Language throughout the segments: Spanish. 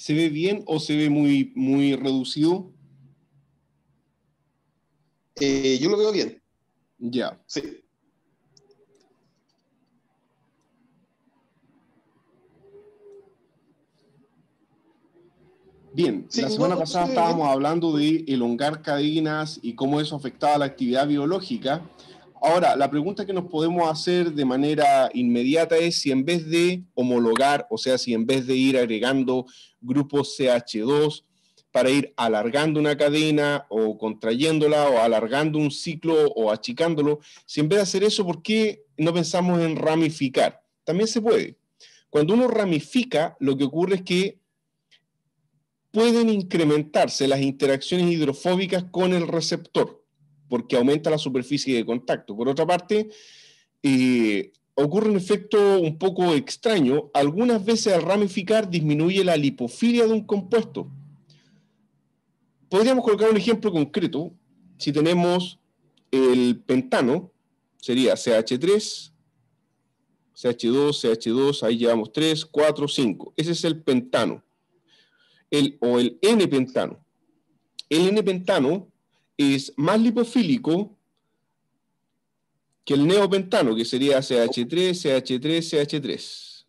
¿Se ve bien o se ve muy, muy reducido? Eh, yo lo veo bien. Ya. Sí. Bien, la semana pasada estábamos hablando de elongar cadenas y cómo eso afectaba la actividad biológica. Ahora, la pregunta que nos podemos hacer de manera inmediata es si en vez de homologar, o sea, si en vez de ir agregando grupos CH2 para ir alargando una cadena o contrayéndola o alargando un ciclo o achicándolo, si en vez de hacer eso, ¿por qué no pensamos en ramificar? También se puede. Cuando uno ramifica, lo que ocurre es que pueden incrementarse las interacciones hidrofóbicas con el receptor porque aumenta la superficie de contacto. Por otra parte, ocurre un efecto un poco extraño. Algunas veces al ramificar disminuye la lipofilia de un compuesto. Podríamos colocar un ejemplo concreto. Si tenemos el pentano, sería CH3, CH2, CH2, ahí llevamos 3, 4, 5. Ese es el pentano, o el N-pentano. El N-pentano es más lipofílico que el neopentano, que sería CH3, CH3, CH3.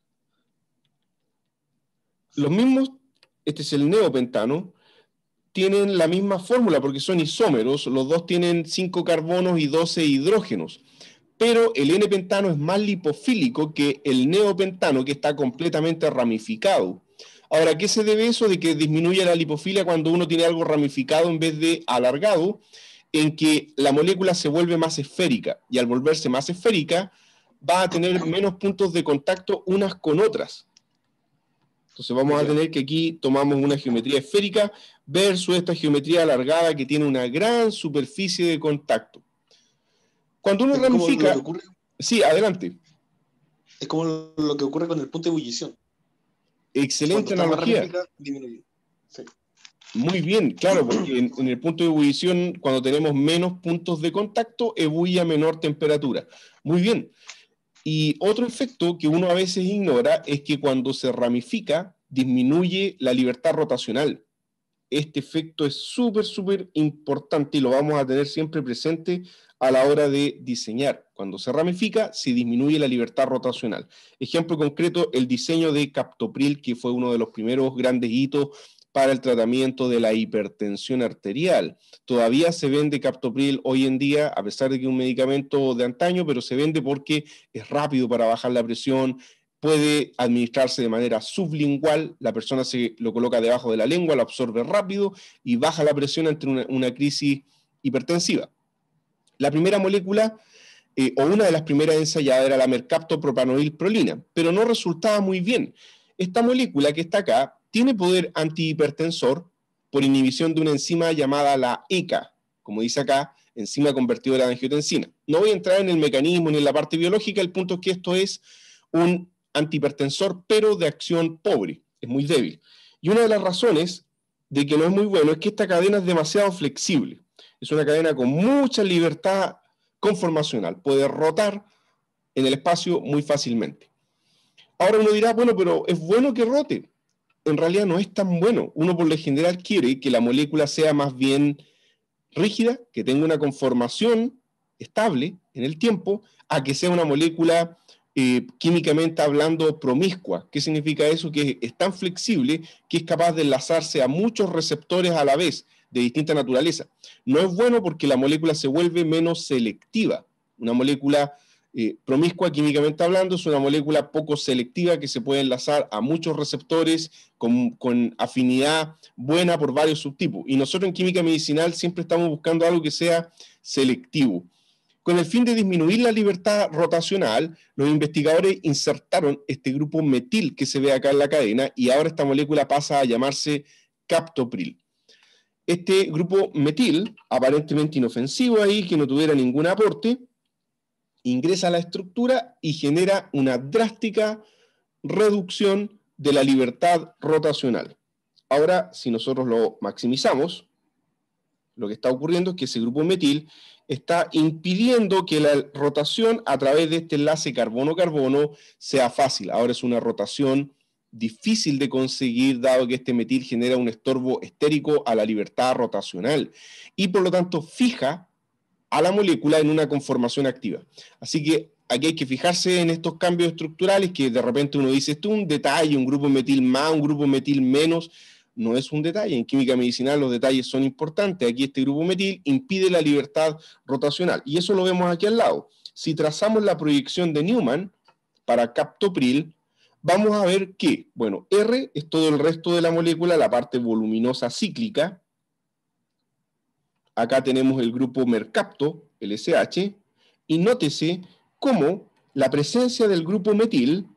Los mismos, este es el neopentano, tienen la misma fórmula porque son isómeros, los dos tienen 5 carbonos y 12 hidrógenos, pero el N-pentano es más lipofílico que el neopentano, que está completamente ramificado. Ahora, ¿qué se debe eso de que disminuye la lipofilia cuando uno tiene algo ramificado en vez de alargado? En que la molécula se vuelve más esférica y al volverse más esférica va a tener menos puntos de contacto unas con otras. Entonces vamos a tener que aquí tomamos una geometría esférica versus esta geometría alargada que tiene una gran superficie de contacto. Cuando uno ramifica... sí, adelante. Es como lo que ocurre con el punto de ebullición. Excelente analogía. Muy bien, claro, porque en, el punto de ebullición, cuando tenemos menos puntos de contacto, ebulle a menor temperatura. Muy bien. Y otro efecto que uno a veces ignora es que cuando se ramifica, disminuye la libertad rotacional este efecto es súper, súper importante y lo vamos a tener siempre presente a la hora de diseñar. Cuando se ramifica, se disminuye la libertad rotacional. Ejemplo concreto, el diseño de captopril, que fue uno de los primeros grandes hitos para el tratamiento de la hipertensión arterial. Todavía se vende captopril hoy en día, a pesar de que es un medicamento de antaño, pero se vende porque es rápido para bajar la presión, puede administrarse de manera sublingual, la persona se lo coloca debajo de la lengua, lo absorbe rápido y baja la presión ante una, crisis hipertensiva. La primera molécula, eh, o una de las primeras ensayadas, era la mercaptopropanoilprolina, pero no resultaba muy bien. Esta molécula que está acá tiene poder antihipertensor por inhibición de una enzima llamada la ECA, como dice acá, enzima convertidora de angiotensina. No voy a entrar en el mecanismo ni en la parte biológica, el punto es que esto es un antihipertensor, pero de acción pobre, es muy débil. Y una de las razones de que no es muy bueno es que esta cadena es demasiado flexible. Es una cadena con mucha libertad conformacional, puede rotar en el espacio muy fácilmente. Ahora uno dirá, bueno, pero es bueno que rote. En realidad no es tan bueno. Uno por lo general quiere que la molécula sea más bien rígida, que tenga una conformación estable en el tiempo, a que sea una molécula eh, químicamente hablando promiscua. ¿Qué significa eso? Que es tan flexible que es capaz de enlazarse a muchos receptores a la vez de distinta naturaleza. No es bueno porque la molécula se vuelve menos selectiva. Una molécula eh, promiscua químicamente hablando es una molécula poco selectiva que se puede enlazar a muchos receptores con afinidad buena por varios subtipos. Y nosotros en química medicinal siempre estamos buscando algo que sea selectivo. Con el fin de disminuir la libertad rotacional, los investigadores insertaron este grupo metil que se ve acá en la cadena y ahora esta molécula pasa a llamarse captopril. Este grupo metil, aparentemente inofensivo ahí, que no tuviera ningún aporte, ingresa a la estructura y genera una drástica reducción de la libertad rotacional. Ahora, si nosotros lo maximizamos, lo que está ocurriendo es que ese grupo metil está impidiendo que la rotación a través de este enlace carbono-carbono sea fácil. Ahora es una rotación difícil de conseguir, dado que este metil genera un estorbo estérico a la libertad rotacional y por lo tanto fija a la molécula en una conformación activa. Así que aquí hay que fijarse en estos cambios estructurales que de repente uno dice, esto es un detalle, un grupo metil más, un grupo metil menos no es un detalle. En química medicinal los detalles son importantes. Aquí este grupo metil impide la libertad rotacional. Y eso lo vemos aquí al lado. Si trazamos la proyección de Newman para captopril, vamos a ver que, bueno, R es todo el resto de la molécula, la parte voluminosa cíclica. Acá tenemos el grupo mercapto, el SH, y nótese cómo la presencia del grupo metil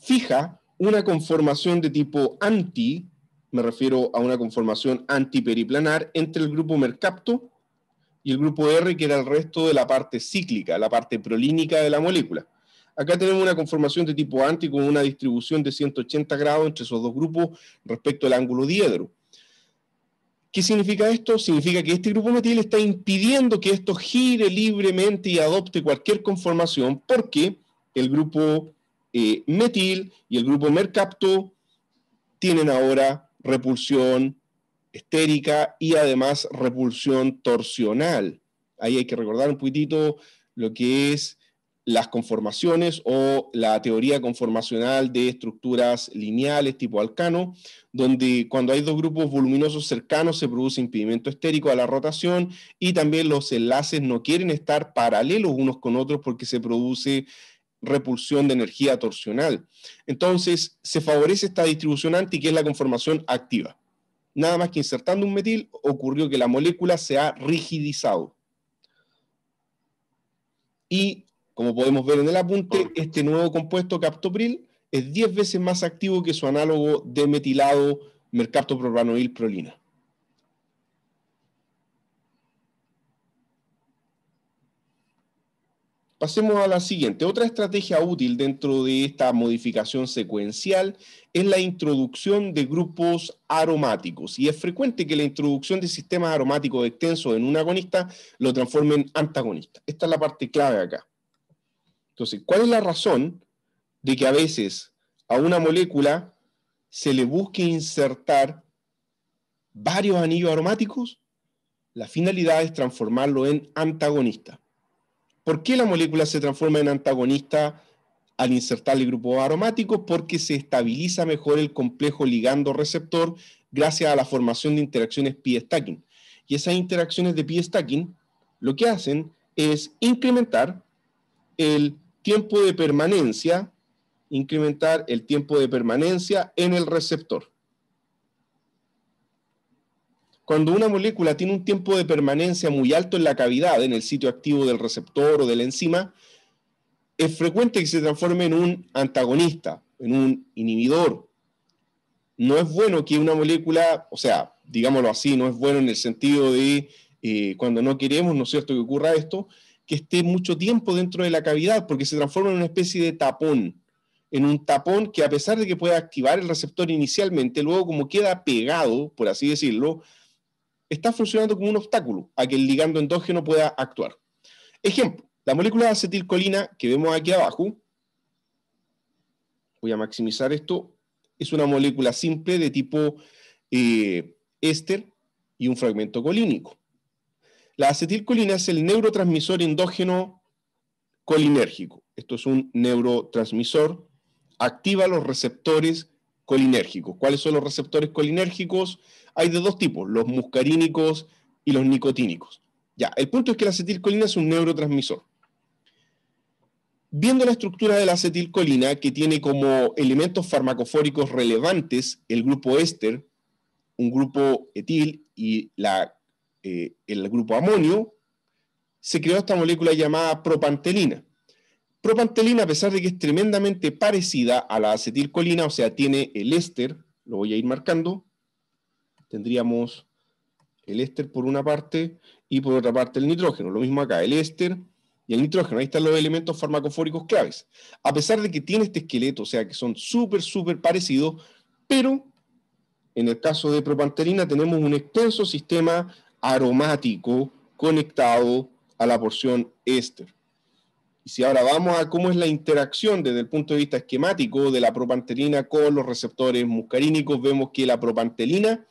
fija una conformación de tipo anti, me refiero a una conformación antiperiplanar entre el grupo mercapto y el grupo R, que era el resto de la parte cíclica, la parte prolínica de la molécula. Acá tenemos una conformación de tipo anti con una distribución de 180 grados entre esos dos grupos respecto al ángulo diedro. ¿Qué significa esto? Significa que este grupo metil está impidiendo que esto gire libremente y adopte cualquier conformación porque el grupo eh, metil y el grupo mercapto tienen ahora repulsión estérica y además repulsión torsional. Ahí hay que recordar un poquitito lo que es las conformaciones o la teoría conformacional de estructuras lineales tipo alcano, donde cuando hay dos grupos voluminosos cercanos se produce impedimento estérico a la rotación y también los enlaces no quieren estar paralelos unos con otros porque se produce repulsión de energía torsional. Entonces, se favorece esta distribución anti, que es la conformación activa. Nada más que insertando un metil, ocurrió que la molécula se ha rigidizado. Y, como podemos ver en el apunte, este nuevo compuesto captopril es 10 veces más activo que su análogo metilado mercaptopropanoil prolina. Pasemos a la siguiente. Otra estrategia útil dentro de esta modificación secuencial es la introducción de grupos aromáticos. Y es frecuente que la introducción de sistemas aromáticos extensos en un agonista lo transforme en antagonista. Esta es la parte clave acá. Entonces, ¿cuál es la razón de que a veces a una molécula se le busque insertar varios anillos aromáticos? La finalidad es transformarlo en antagonista. ¿Por qué la molécula se transforma en antagonista al insertar el grupo aromático? Porque se estabiliza mejor el complejo ligando-receptor gracias a la formación de interacciones pi-stacking. Y esas interacciones de pi-stacking lo que hacen es incrementar el tiempo de permanencia, incrementar el tiempo de permanencia en el receptor. Cuando una molécula tiene un tiempo de permanencia muy alto en la cavidad, en el sitio activo del receptor o de la enzima, es frecuente que se transforme en un antagonista, en un inhibidor. No es bueno que una molécula, o sea, digámoslo así, no es bueno en el sentido de eh, cuando no queremos, ¿no es cierto?, que ocurra esto, que esté mucho tiempo dentro de la cavidad, porque se transforma en una especie de tapón, en un tapón que a pesar de que pueda activar el receptor inicialmente, luego como queda pegado, por así decirlo, está funcionando como un obstáculo a que el ligando endógeno pueda actuar. Ejemplo, la molécula de acetilcolina que vemos aquí abajo, voy a maximizar esto, es una molécula simple de tipo eh, éster y un fragmento colínico. La acetilcolina es el neurotransmisor endógeno colinérgico. Esto es un neurotransmisor, activa los receptores colinérgicos. ¿Cuáles son los receptores colinérgicos? hay de dos tipos, los muscarínicos y los nicotínicos. Ya, el punto es que la acetilcolina es un neurotransmisor. Viendo la estructura de la acetilcolina, que tiene como elementos farmacofóricos relevantes el grupo éster, un grupo etil y eh, el grupo amonio, se creó esta molécula llamada propantelina. Propantelina, a pesar de que es tremendamente parecida a la acetilcolina, o sea, tiene el éster, lo voy a ir marcando, tendríamos el éster por una parte y por otra parte el nitrógeno. Lo mismo acá, el éster y el nitrógeno. Ahí están los elementos farmacofóricos claves. A pesar de que tiene este esqueleto, o sea que son súper, súper parecidos, pero en el caso de propanterina tenemos un extenso sistema aromático conectado a la porción éster. Y si ahora vamos a cómo es la interacción desde el punto de vista esquemático de la propanterina con los receptores muscarínicos, vemos que la propanterina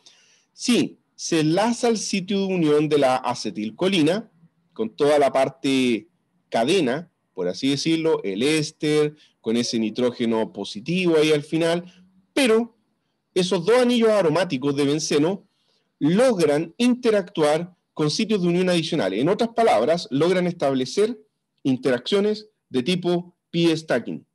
Sí, se enlaza al sitio de unión de la acetilcolina con toda la parte cadena, por así decirlo, el éster, con ese nitrógeno positivo ahí al final, pero esos dos anillos aromáticos de benceno logran interactuar con sitios de unión adicionales. En otras palabras, logran establecer interacciones de tipo p-stacking.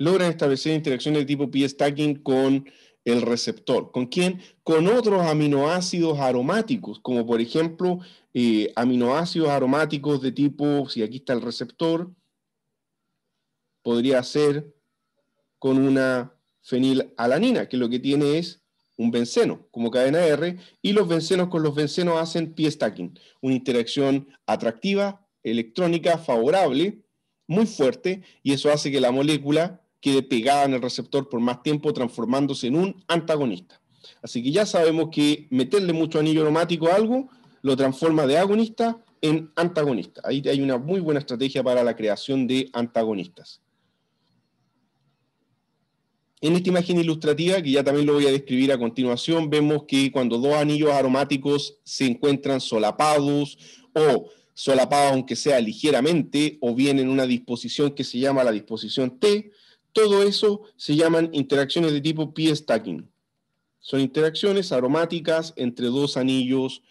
logran establecer interacciones de tipo P-stacking con el receptor. ¿Con quién? Con otros aminoácidos aromáticos, como por ejemplo eh, aminoácidos aromáticos de tipo, si aquí está el receptor, podría ser con una fenilalanina, que lo que tiene es un benceno como cadena R, y los bencenos con los bencenos hacen P-stacking, una interacción atractiva, electrónica, favorable, muy fuerte, y eso hace que la molécula quede pegada en el receptor por más tiempo, transformándose en un antagonista. Así que ya sabemos que meterle mucho anillo aromático a algo lo transforma de agonista en antagonista. Ahí hay una muy buena estrategia para la creación de antagonistas. En esta imagen ilustrativa, que ya también lo voy a describir a continuación, vemos que cuando dos anillos aromáticos se encuentran solapados o solapados aunque sea ligeramente, o bien en una disposición que se llama la disposición T, todo eso se llaman interacciones de tipo p-stacking. Son interacciones aromáticas entre dos anillos,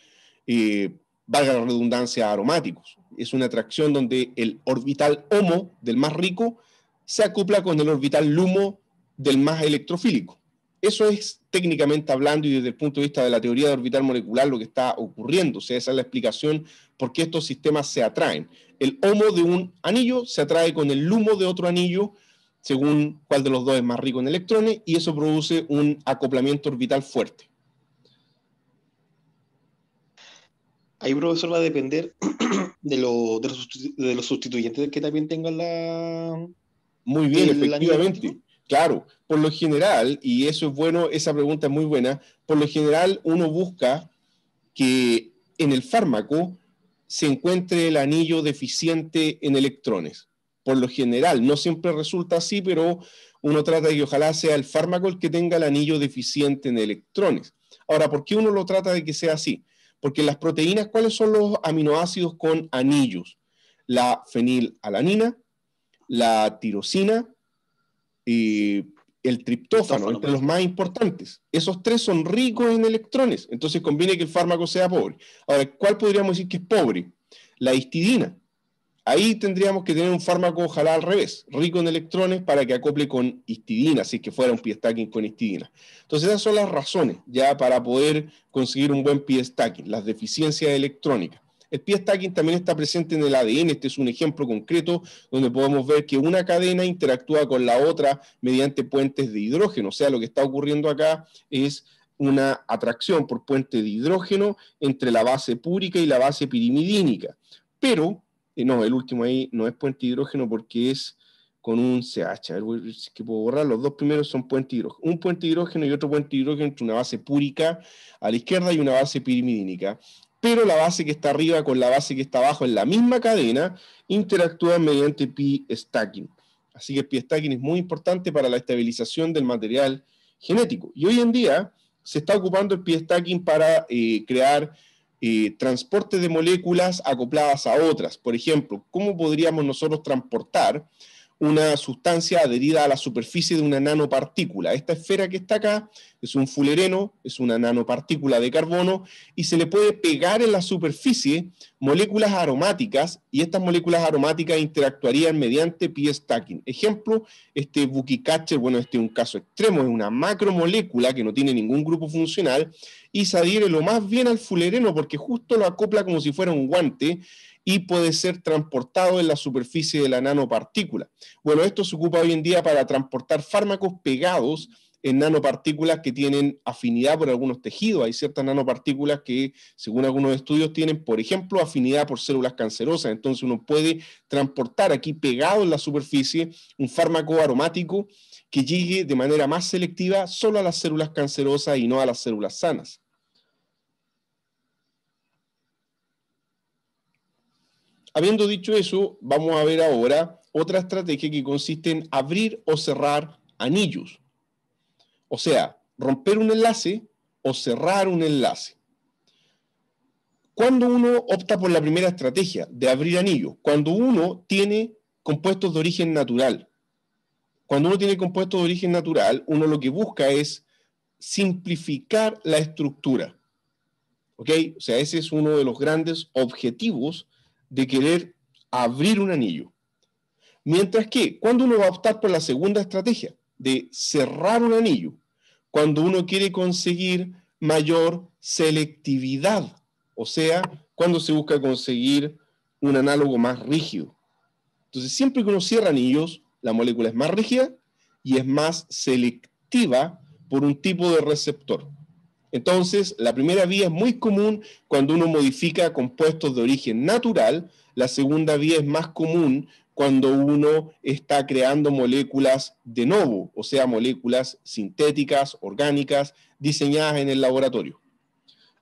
eh, valga la redundancia, aromáticos. Es una atracción donde el orbital homo del más rico se acopla con el orbital lumo del más electrofílico. Eso es técnicamente hablando y desde el punto de vista de la teoría de orbital molecular lo que está ocurriendo. O sea, esa es la explicación por qué estos sistemas se atraen. El homo de un anillo se atrae con el lumo de otro anillo según cuál de los dos es más rico en electrones, y eso produce un acoplamiento orbital fuerte. Ahí, profesor, va a depender de, los, de los, sustituyentes que también tengan la... Muy bien, efectivamente. claro, por lo general, y eso es bueno, esa pregunta es muy buena, por lo general uno busca que en el fármaco se encuentre el anillo deficiente en electrones por lo general. No siempre resulta así, pero uno trata de que ojalá sea el fármaco el que tenga el anillo deficiente en electrones. Ahora, ¿por qué uno lo trata de que sea así? Porque las proteínas, ¿cuáles son los aminoácidos con anillos? La fenilalanina, la tirosina y el triptófano, entre los más importantes. Esos tres son ricos en electrones, entonces conviene que el fármaco sea pobre. Ahora, ¿cuál podríamos decir que es pobre? La histidina. Ahí tendríamos que tener un fármaco, ojalá al revés, rico en electrones para que acople con histidina, si es que fuera un pie stacking con histidina. Entonces, esas son las razones ya para poder conseguir un buen pie stacking, las deficiencias electrónicas. El pie stacking también está presente en el ADN, este es un ejemplo concreto donde podemos ver que una cadena interactúa con la otra mediante puentes de hidrógeno, o sea, lo que está ocurriendo acá es una atracción por puente de hidrógeno entre la base púrica y la base pirimidínica. Pero no, el último ahí no es puente hidrógeno porque es con un CH. A ver, que puedo borrar. Los dos primeros son puente hidrógeno. Un puente hidrógeno y otro puente hidrógeno entre una base púrica a la izquierda y una base pirimidínica. Pero la base que está arriba con la base que está abajo en la misma cadena interactúa mediante pi stacking. Así que el pi stacking es muy importante para la estabilización del material genético. Y hoy en día se está ocupando el pi stacking para eh, crear eh, transporte de moléculas acopladas a otras. Por ejemplo, ¿cómo podríamos nosotros transportar una sustancia adherida a la superficie de una nanopartícula. Esta esfera que está acá es un fulereno, es una nanopartícula de carbono, y se le puede pegar en la superficie moléculas aromáticas, y estas moléculas aromáticas interactuarían mediante pie stacking. Ejemplo, este buquicacher, bueno, este es un caso extremo, es una macromolécula que no tiene ningún grupo funcional, y se adhiere lo más bien al fulereno porque justo lo acopla como si fuera un guante, y puede ser transportado en la superficie de la nanopartícula. Bueno, esto se ocupa hoy en día para transportar fármacos pegados en nanopartículas que tienen afinidad por algunos tejidos. Hay ciertas nanopartículas que, según algunos estudios, tienen, por ejemplo, afinidad por células cancerosas. Entonces uno puede transportar aquí pegado en la superficie un fármaco aromático que llegue de manera más selectiva solo a las células cancerosas y no a las células sanas. Habiendo dicho eso, vamos a ver ahora otra estrategia que consiste en abrir o cerrar anillos. O sea, romper un enlace o cerrar un enlace. Cuando uno opta por la primera estrategia de abrir anillos, cuando uno tiene compuestos de origen natural. Cuando uno tiene compuestos de origen natural, uno lo que busca es simplificar la estructura. O sea, ese es uno de los grandes objetivos de querer abrir un anillo. Mientras que cuando uno va a optar por la segunda estrategia, de cerrar un anillo, cuando uno quiere conseguir mayor selectividad, o sea, cuando se busca conseguir un análogo más rígido. Entonces, siempre que uno cierra anillos, la molécula es más rígida y es más selectiva por un tipo de receptor. Entonces, la primera vía es muy común cuando uno modifica compuestos de origen natural, la segunda vía es más común cuando uno está creando moléculas de novo, o sea, moléculas sintéticas, orgánicas, diseñadas en el laboratorio.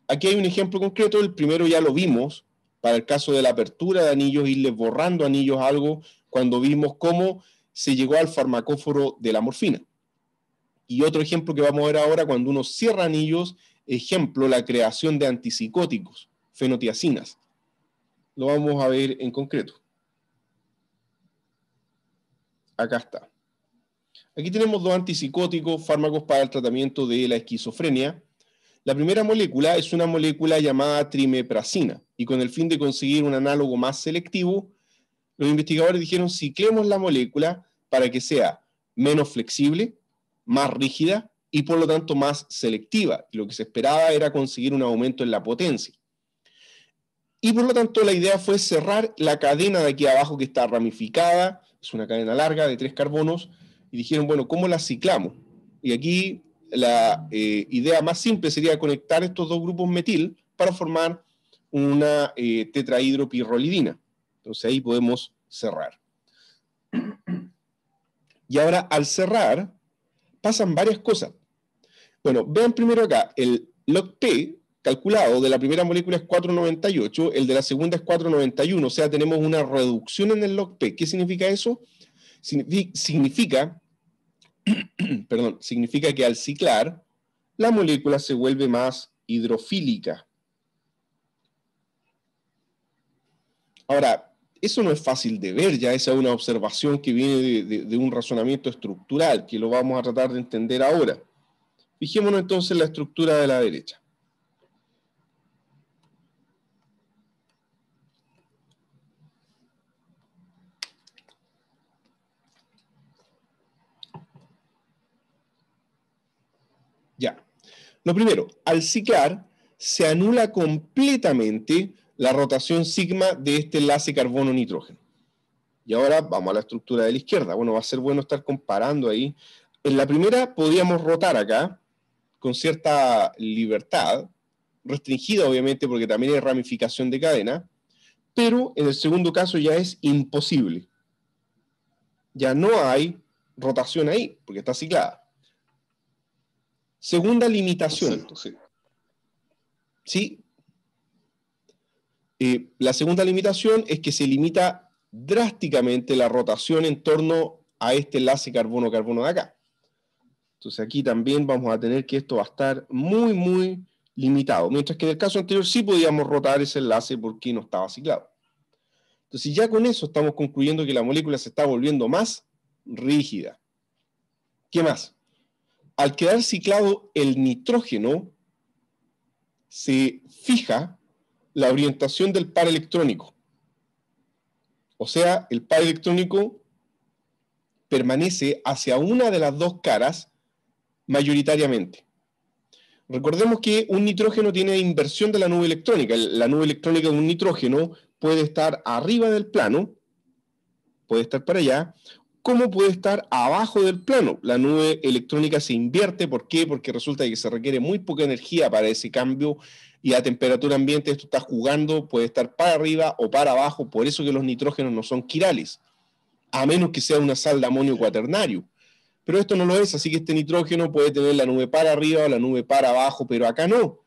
Aquí hay un ejemplo concreto, el primero ya lo vimos, para el caso de la apertura de anillos, irles borrando anillos algo, cuando vimos cómo se llegó al farmacóforo de la morfina. Y otro ejemplo que vamos a ver ahora cuando uno cierra anillos, ejemplo, la creación de antipsicóticos, fenotiacinas. Lo vamos a ver en concreto. Acá está. Aquí tenemos dos antipsicóticos, fármacos para el tratamiento de la esquizofrenia. La primera molécula es una molécula llamada trimepracina, y con el fin de conseguir un análogo más selectivo, los investigadores dijeron ciclemos la molécula para que sea menos flexible, más rígida y por lo tanto más selectiva. Lo que se esperaba era conseguir un aumento en la potencia. Y por lo tanto la idea fue cerrar la cadena de aquí abajo que está ramificada, es una cadena larga de tres carbonos, y dijeron, bueno, ¿cómo la ciclamos? Y aquí la eh, idea más simple sería conectar estos dos grupos metil para formar una eh, tetrahidropirrolidina. Entonces ahí podemos cerrar. Y ahora al cerrar, pasan varias cosas. Bueno, vean primero acá, el log P calculado de la primera molécula es 498, el de la segunda es 491, o sea, tenemos una reducción en el log P. ¿Qué significa eso? Significa, perdón, significa que al ciclar, la molécula se vuelve más hidrofílica. Ahora, eso no es fácil de ver, ya esa es una observación que viene de, de, un razonamiento estructural, que lo vamos a tratar de entender ahora. Fijémonos entonces en la estructura de la derecha. Ya. Lo primero, al ciclar se anula completamente la rotación sigma de este enlace carbono-nitrógeno. Y ahora vamos a la estructura de la izquierda. Bueno, va a ser bueno estar comparando ahí. En la primera podíamos rotar acá con cierta libertad, restringida obviamente porque también hay ramificación de cadena, pero en el segundo caso ya es imposible. Ya no hay rotación ahí, porque está ciclada. Segunda limitación. ¿Sí? Eh, la segunda limitación es que se limita drásticamente la rotación en torno a este enlace carbono-carbono de acá. Entonces aquí también vamos a tener que esto va a estar muy, muy limitado. Mientras que en el caso anterior sí podíamos rotar ese enlace porque no estaba ciclado. Entonces ya con eso estamos concluyendo que la molécula se está volviendo más rígida. ¿Qué más? Al quedar ciclado el nitrógeno, se fija la orientación del par electrónico. O sea, el par electrónico permanece hacia una de las dos caras mayoritariamente. Recordemos que un nitrógeno tiene inversión de la nube electrónica. La nube electrónica de un nitrógeno puede estar arriba del plano, puede estar para allá, como puede estar abajo del plano. La nube electrónica se invierte, ¿por qué? Porque resulta que se requiere muy poca energía para ese cambio y a temperatura ambiente esto está jugando, puede estar para arriba o para abajo, por eso que los nitrógenos no son quirales, a menos que sea una sal de amonio cuaternario. Pero esto no lo es, así que este nitrógeno puede tener la nube para arriba o la nube para abajo, pero acá no.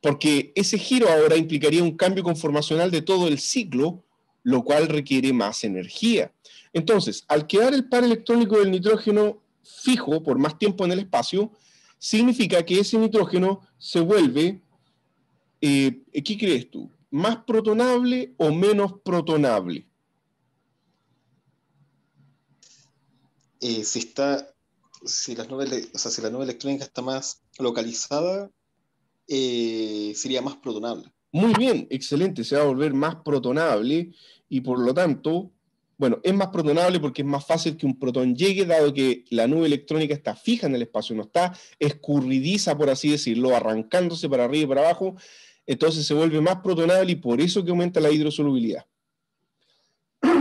Porque ese giro ahora implicaría un cambio conformacional de todo el ciclo, lo cual requiere más energía. Entonces, al quedar el par electrónico del nitrógeno fijo por más tiempo en el espacio, significa que ese nitrógeno se vuelve eh, ¿qué crees tú? ¿Más protonable o menos protonable? Eh, si está, si o la nube electrónica está más localizada, eh, sería más protonable. Muy bien, excelente, se va a volver más protonable y por lo tanto, bueno, es más protonable porque es más fácil que un protón llegue, dado que la nube electrónica está fija en el espacio, no está escurridiza, por así decirlo, arrancándose para arriba y para abajo, entonces se vuelve más protonable y por eso que aumenta la hidrosolubilidad.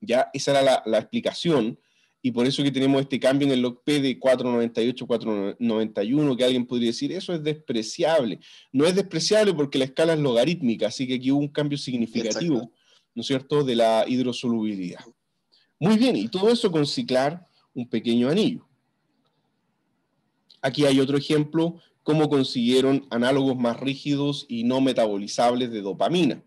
ya, esa era la, explicación y por eso que tenemos este cambio en el log P de 498, 491, que alguien podría decir, eso es despreciable. No es despreciable porque la escala es logarítmica, así que aquí hubo un cambio significativo, ¿no es cierto?, de la hidrosolubilidad. Muy bien, y todo eso con ciclar un pequeño anillo. Aquí hay otro ejemplo cómo consiguieron análogos más rígidos y no metabolizables de dopamina.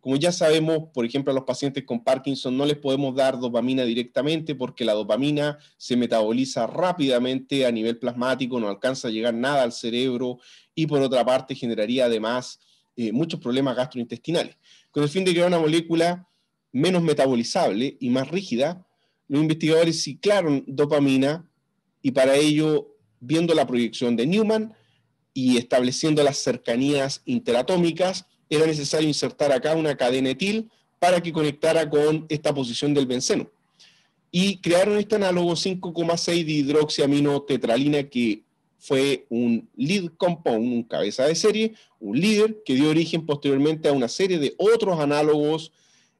Como ya sabemos, por ejemplo, a los pacientes con Parkinson no les podemos dar dopamina directamente porque la dopamina se metaboliza rápidamente a nivel plasmático, no alcanza a llegar nada al cerebro y por otra parte generaría además eh, muchos problemas gastrointestinales. Con el fin de crear una molécula menos metabolizable y más rígida, los investigadores ciclaron dopamina y para ello, viendo la proyección de Newman, y estableciendo las cercanías interatómicas, era necesario insertar acá una cadena etil para que conectara con esta posición del benceno. Y crearon este análogo 5,6 dihidroxiaminotetralina que fue un lead compound, un cabeza de serie, un líder que dio origen posteriormente a una serie de otros análogos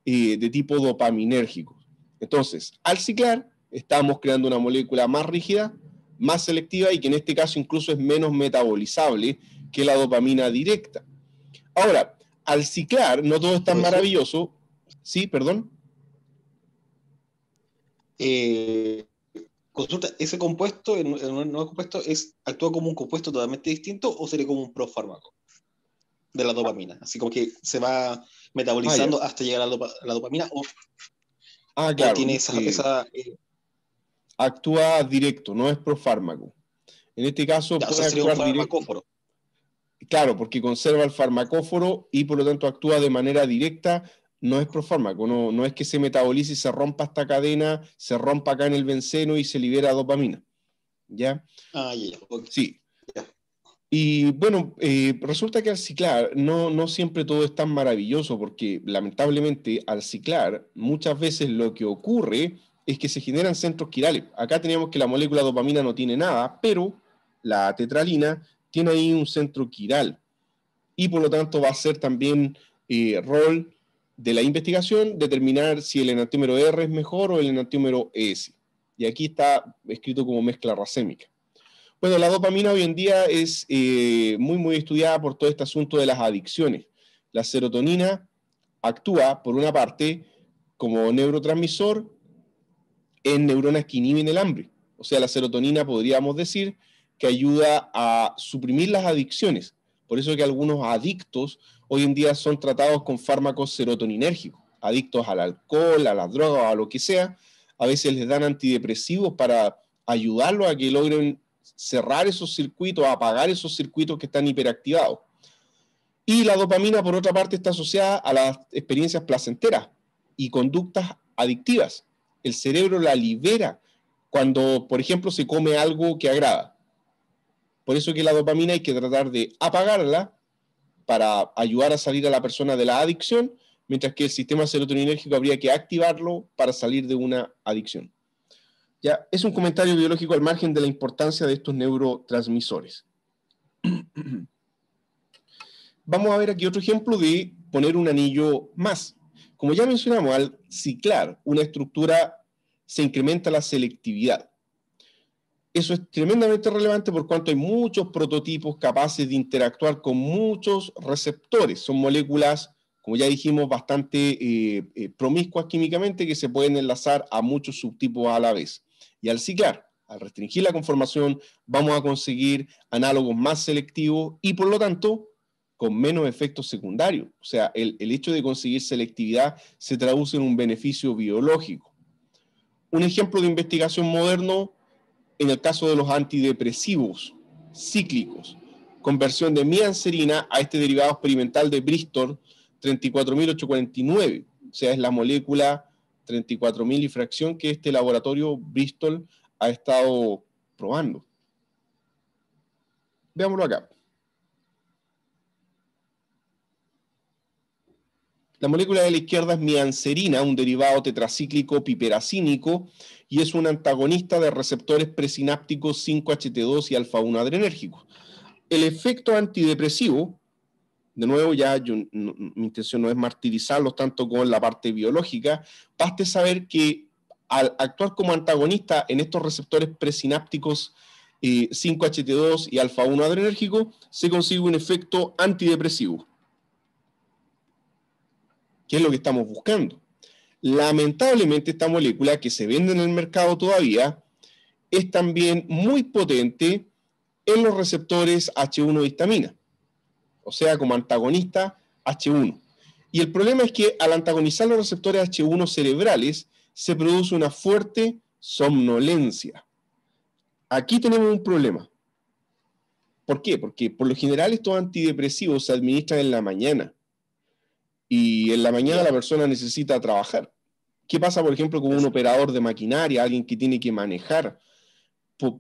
eh, de tipo dopaminérgico. Entonces, al ciclar, estamos creando una molécula más rígida, más selectiva y que en este caso incluso es menos metabolizable que la dopamina directa. Ahora, al ciclar, no todo es tan maravilloso. Sí, perdón. Eh, consulta, ¿ese compuesto, el, eh, nuevo eh, compuesto, es, actúa como un compuesto totalmente distinto o sería como un profármaco de la dopamina? Así como que se va metabolizando ah, hasta llegar a la, dopamina o ah, tiene esa, actúa directo, no es profármaco. En este caso, puede farmacóforo. Claro, porque conserva el farmacóforo y por lo tanto actúa de manera directa, no es profármaco, no, no es que se metabolice y se rompa esta cadena, se rompa acá en el benceno y se libera dopamina. ¿Ya? Ah, Sí. Y bueno, eh, resulta que al ciclar no, no siempre todo es tan maravilloso, porque lamentablemente al ciclar muchas veces lo que ocurre es que se generan centros quirales. Acá teníamos que la molécula dopamina no tiene nada, pero la tetralina tiene ahí un centro quiral. Y por lo tanto va a ser también eh, rol de la investigación determinar si el enantiómero R es mejor o el enantiómero S. Y aquí está escrito como mezcla racémica. Bueno, la dopamina hoy en día es eh, muy, muy estudiada por todo este asunto de las adicciones. La serotonina actúa, por una parte, como neurotransmisor en neuronas que inhiben el hambre. O sea, la serotonina podríamos decir que ayuda a suprimir las adicciones. Por eso que algunos adictos hoy en día son tratados con fármacos serotoninérgicos, adictos al alcohol, a las drogas, a lo que sea. A veces les dan antidepresivos para ayudarlos a que logren cerrar esos circuitos, apagar esos circuitos que están hiperactivados. Y la dopamina, por otra parte, está asociada a las experiencias placenteras y conductas adictivas el cerebro la libera cuando, por ejemplo, se come algo que agrada. Por eso que la dopamina hay que tratar de apagarla para ayudar a salir a la persona de la adicción, mientras que el sistema serotoninérgico habría que activarlo para salir de una adicción. Ya, es un comentario biológico al margen de la importancia de estos neurotransmisores. Vamos a ver aquí otro ejemplo de poner un anillo más. Como ya mencionamos, al ciclar una estructura se incrementa la selectividad. Eso es tremendamente relevante por cuanto hay muchos prototipos capaces de interactuar con muchos receptores. Son moléculas, como ya dijimos, bastante eh, eh, promiscuas químicamente que se pueden enlazar a muchos subtipos a la vez. Y al ciclar, al restringir la conformación, vamos a conseguir análogos más selectivos y por lo tanto con menos efectos secundarios. O sea, el hecho de conseguir selectividad se traduce en un beneficio biológico. Un ejemplo de investigación moderno en el caso de los antidepresivos cíclicos, conversión de mianserina a este derivado experimental de Bristol 34.849, o sea, es la molécula 34.000 y fracción que este laboratorio Bristol ha estado probando. Veámoslo acá. La molécula de la izquierda es mianserina, un derivado tetracíclico piperacínico, y es un antagonista de receptores presinápticos 5-HT2 y alfa-1 adrenérgicos. El efecto antidepresivo, de nuevo, ya mi intención no es martirizarlos tanto con la parte biológica, basta saber que al actuar como antagonista en estos receptores presinápticos 5-HT2 eh, y alfa-1 adrenérgico, se consigue un efecto antidepresivo. Qué es lo que estamos buscando. Lamentablemente esta molécula que se vende en el mercado todavía es también muy potente en los receptores H1 histamina, o sea, como antagonista H1. Y el problema es que al antagonizar los receptores H1 cerebrales se produce una fuerte somnolencia. Aquí tenemos un problema. ¿Por qué? Porque por lo general estos antidepresivos se administran en la mañana y en la mañana la persona necesita trabajar. ¿Qué pasa, por ejemplo, con un operador de maquinaria, alguien que tiene que manejar?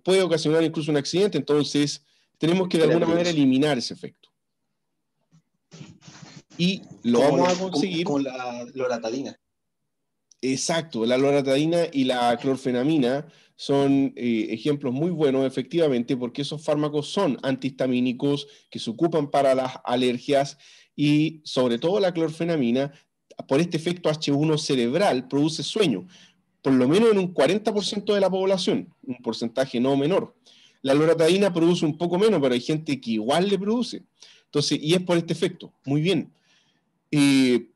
puede ocasionar incluso un accidente, entonces tenemos que de alguna manera eliminar ese efecto. Y lo vamos a conseguir... Con la loratadina. Exacto, la loratadina y la clorfenamina son eh, ejemplos muy buenos, efectivamente, porque esos fármacos son antihistamínicos que se ocupan para las alergias y sobre todo la clorfenamina, por este efecto H1 cerebral, produce sueño, por lo menos en un 40% de la población, un porcentaje no menor. La loratadina produce un poco menos, pero hay gente que igual le produce. Entonces, y es por este efecto. Muy bien. Eh,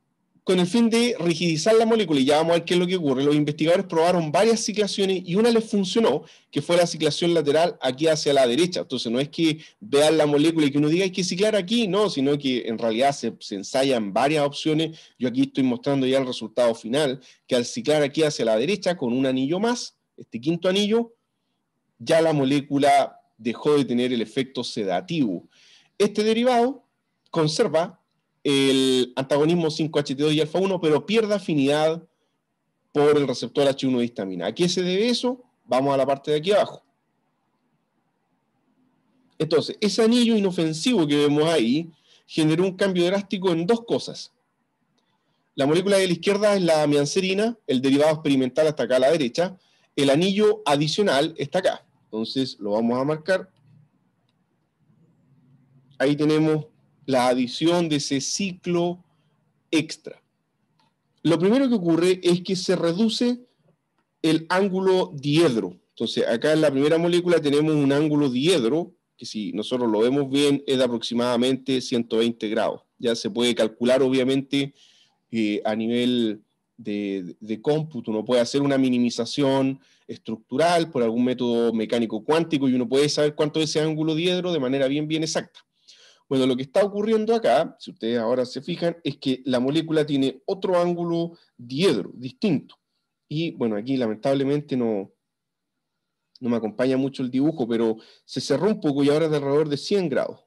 con el fin de rigidizar la molécula, y ya vamos a ver qué es lo que ocurre, los investigadores probaron varias ciclaciones y una les funcionó, que fue la ciclación lateral aquí hacia la derecha. Entonces no es que vean la molécula y que uno diga hay que ciclar aquí, no, sino que en realidad se, se ensayan varias opciones. Yo aquí estoy mostrando ya el resultado final, que al ciclar aquí hacia la derecha con un anillo más, este quinto anillo, ya la molécula dejó de tener el efecto sedativo. Este derivado conserva el antagonismo 5-HT2 y alfa-1, pero pierde afinidad por el receptor H1 de histamina. ¿A qué se debe eso? Vamos a la parte de aquí abajo. Entonces, ese anillo inofensivo que vemos ahí generó un cambio drástico en dos cosas. La molécula de la izquierda es la amiancerina, el derivado experimental hasta acá a la derecha. El anillo adicional está acá. Entonces lo vamos a marcar. Ahí tenemos la adición de ese ciclo extra. Lo primero que ocurre es que se reduce el ángulo diedro. Entonces, acá en la primera molécula tenemos un ángulo diedro, que si nosotros lo vemos bien, es de aproximadamente 120 grados. Ya se puede calcular, obviamente, eh, a nivel de, de, cómputo. Uno puede hacer una minimización estructural por algún método mecánico cuántico y uno puede saber cuánto es ese ángulo diedro de manera bien, bien exacta. Bueno, lo que está ocurriendo acá, si ustedes ahora se fijan, es que la molécula tiene otro ángulo diedro, distinto. Y bueno, aquí lamentablemente no, no me acompaña mucho el dibujo, pero se cerró un poco y ahora es de alrededor de 100 grados.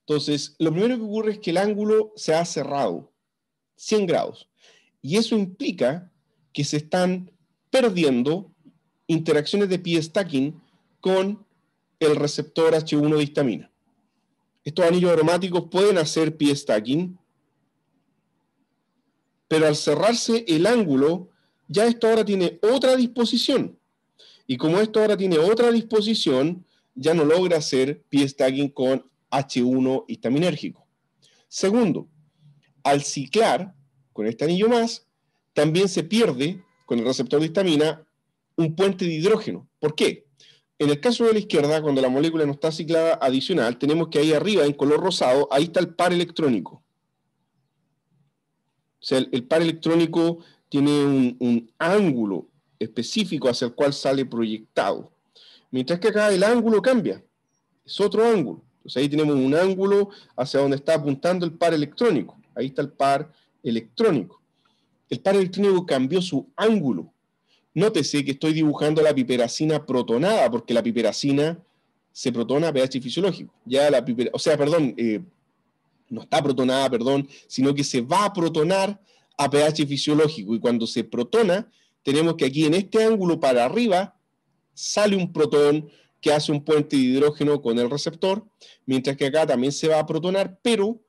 Entonces, lo primero que ocurre es que el ángulo se ha cerrado, 100 grados. Y eso implica que se están perdiendo interacciones de pi-stacking con el receptor H1 de histamina. Estos anillos aromáticos pueden hacer pie stacking, pero al cerrarse el ángulo, ya esto ahora tiene otra disposición. Y como esto ahora tiene otra disposición, ya no logra hacer pie stacking con H1 histaminérgico. Segundo, al ciclar con este anillo más, también se pierde con el receptor de histamina un puente de hidrógeno. ¿Por qué? En el caso de la izquierda, cuando la molécula no está ciclada adicional, tenemos que ahí arriba, en color rosado, ahí está el par electrónico. O sea, el, par electrónico tiene un, un, ángulo específico hacia el cual sale proyectado. Mientras que acá el ángulo cambia, es otro ángulo. Entonces ahí tenemos un ángulo hacia donde está apuntando el par electrónico. Ahí está el par electrónico. El par electrónico cambió su ángulo Nótese que estoy dibujando la piperacina protonada, porque la piperacina se protona a pH fisiológico. Ya la o sea, perdón, eh, no está protonada, perdón, sino que se va a protonar a pH fisiológico. Y cuando se protona, tenemos que aquí en este ángulo para arriba sale un protón que hace un puente de hidrógeno con el receptor, mientras que acá también se va a protonar, pero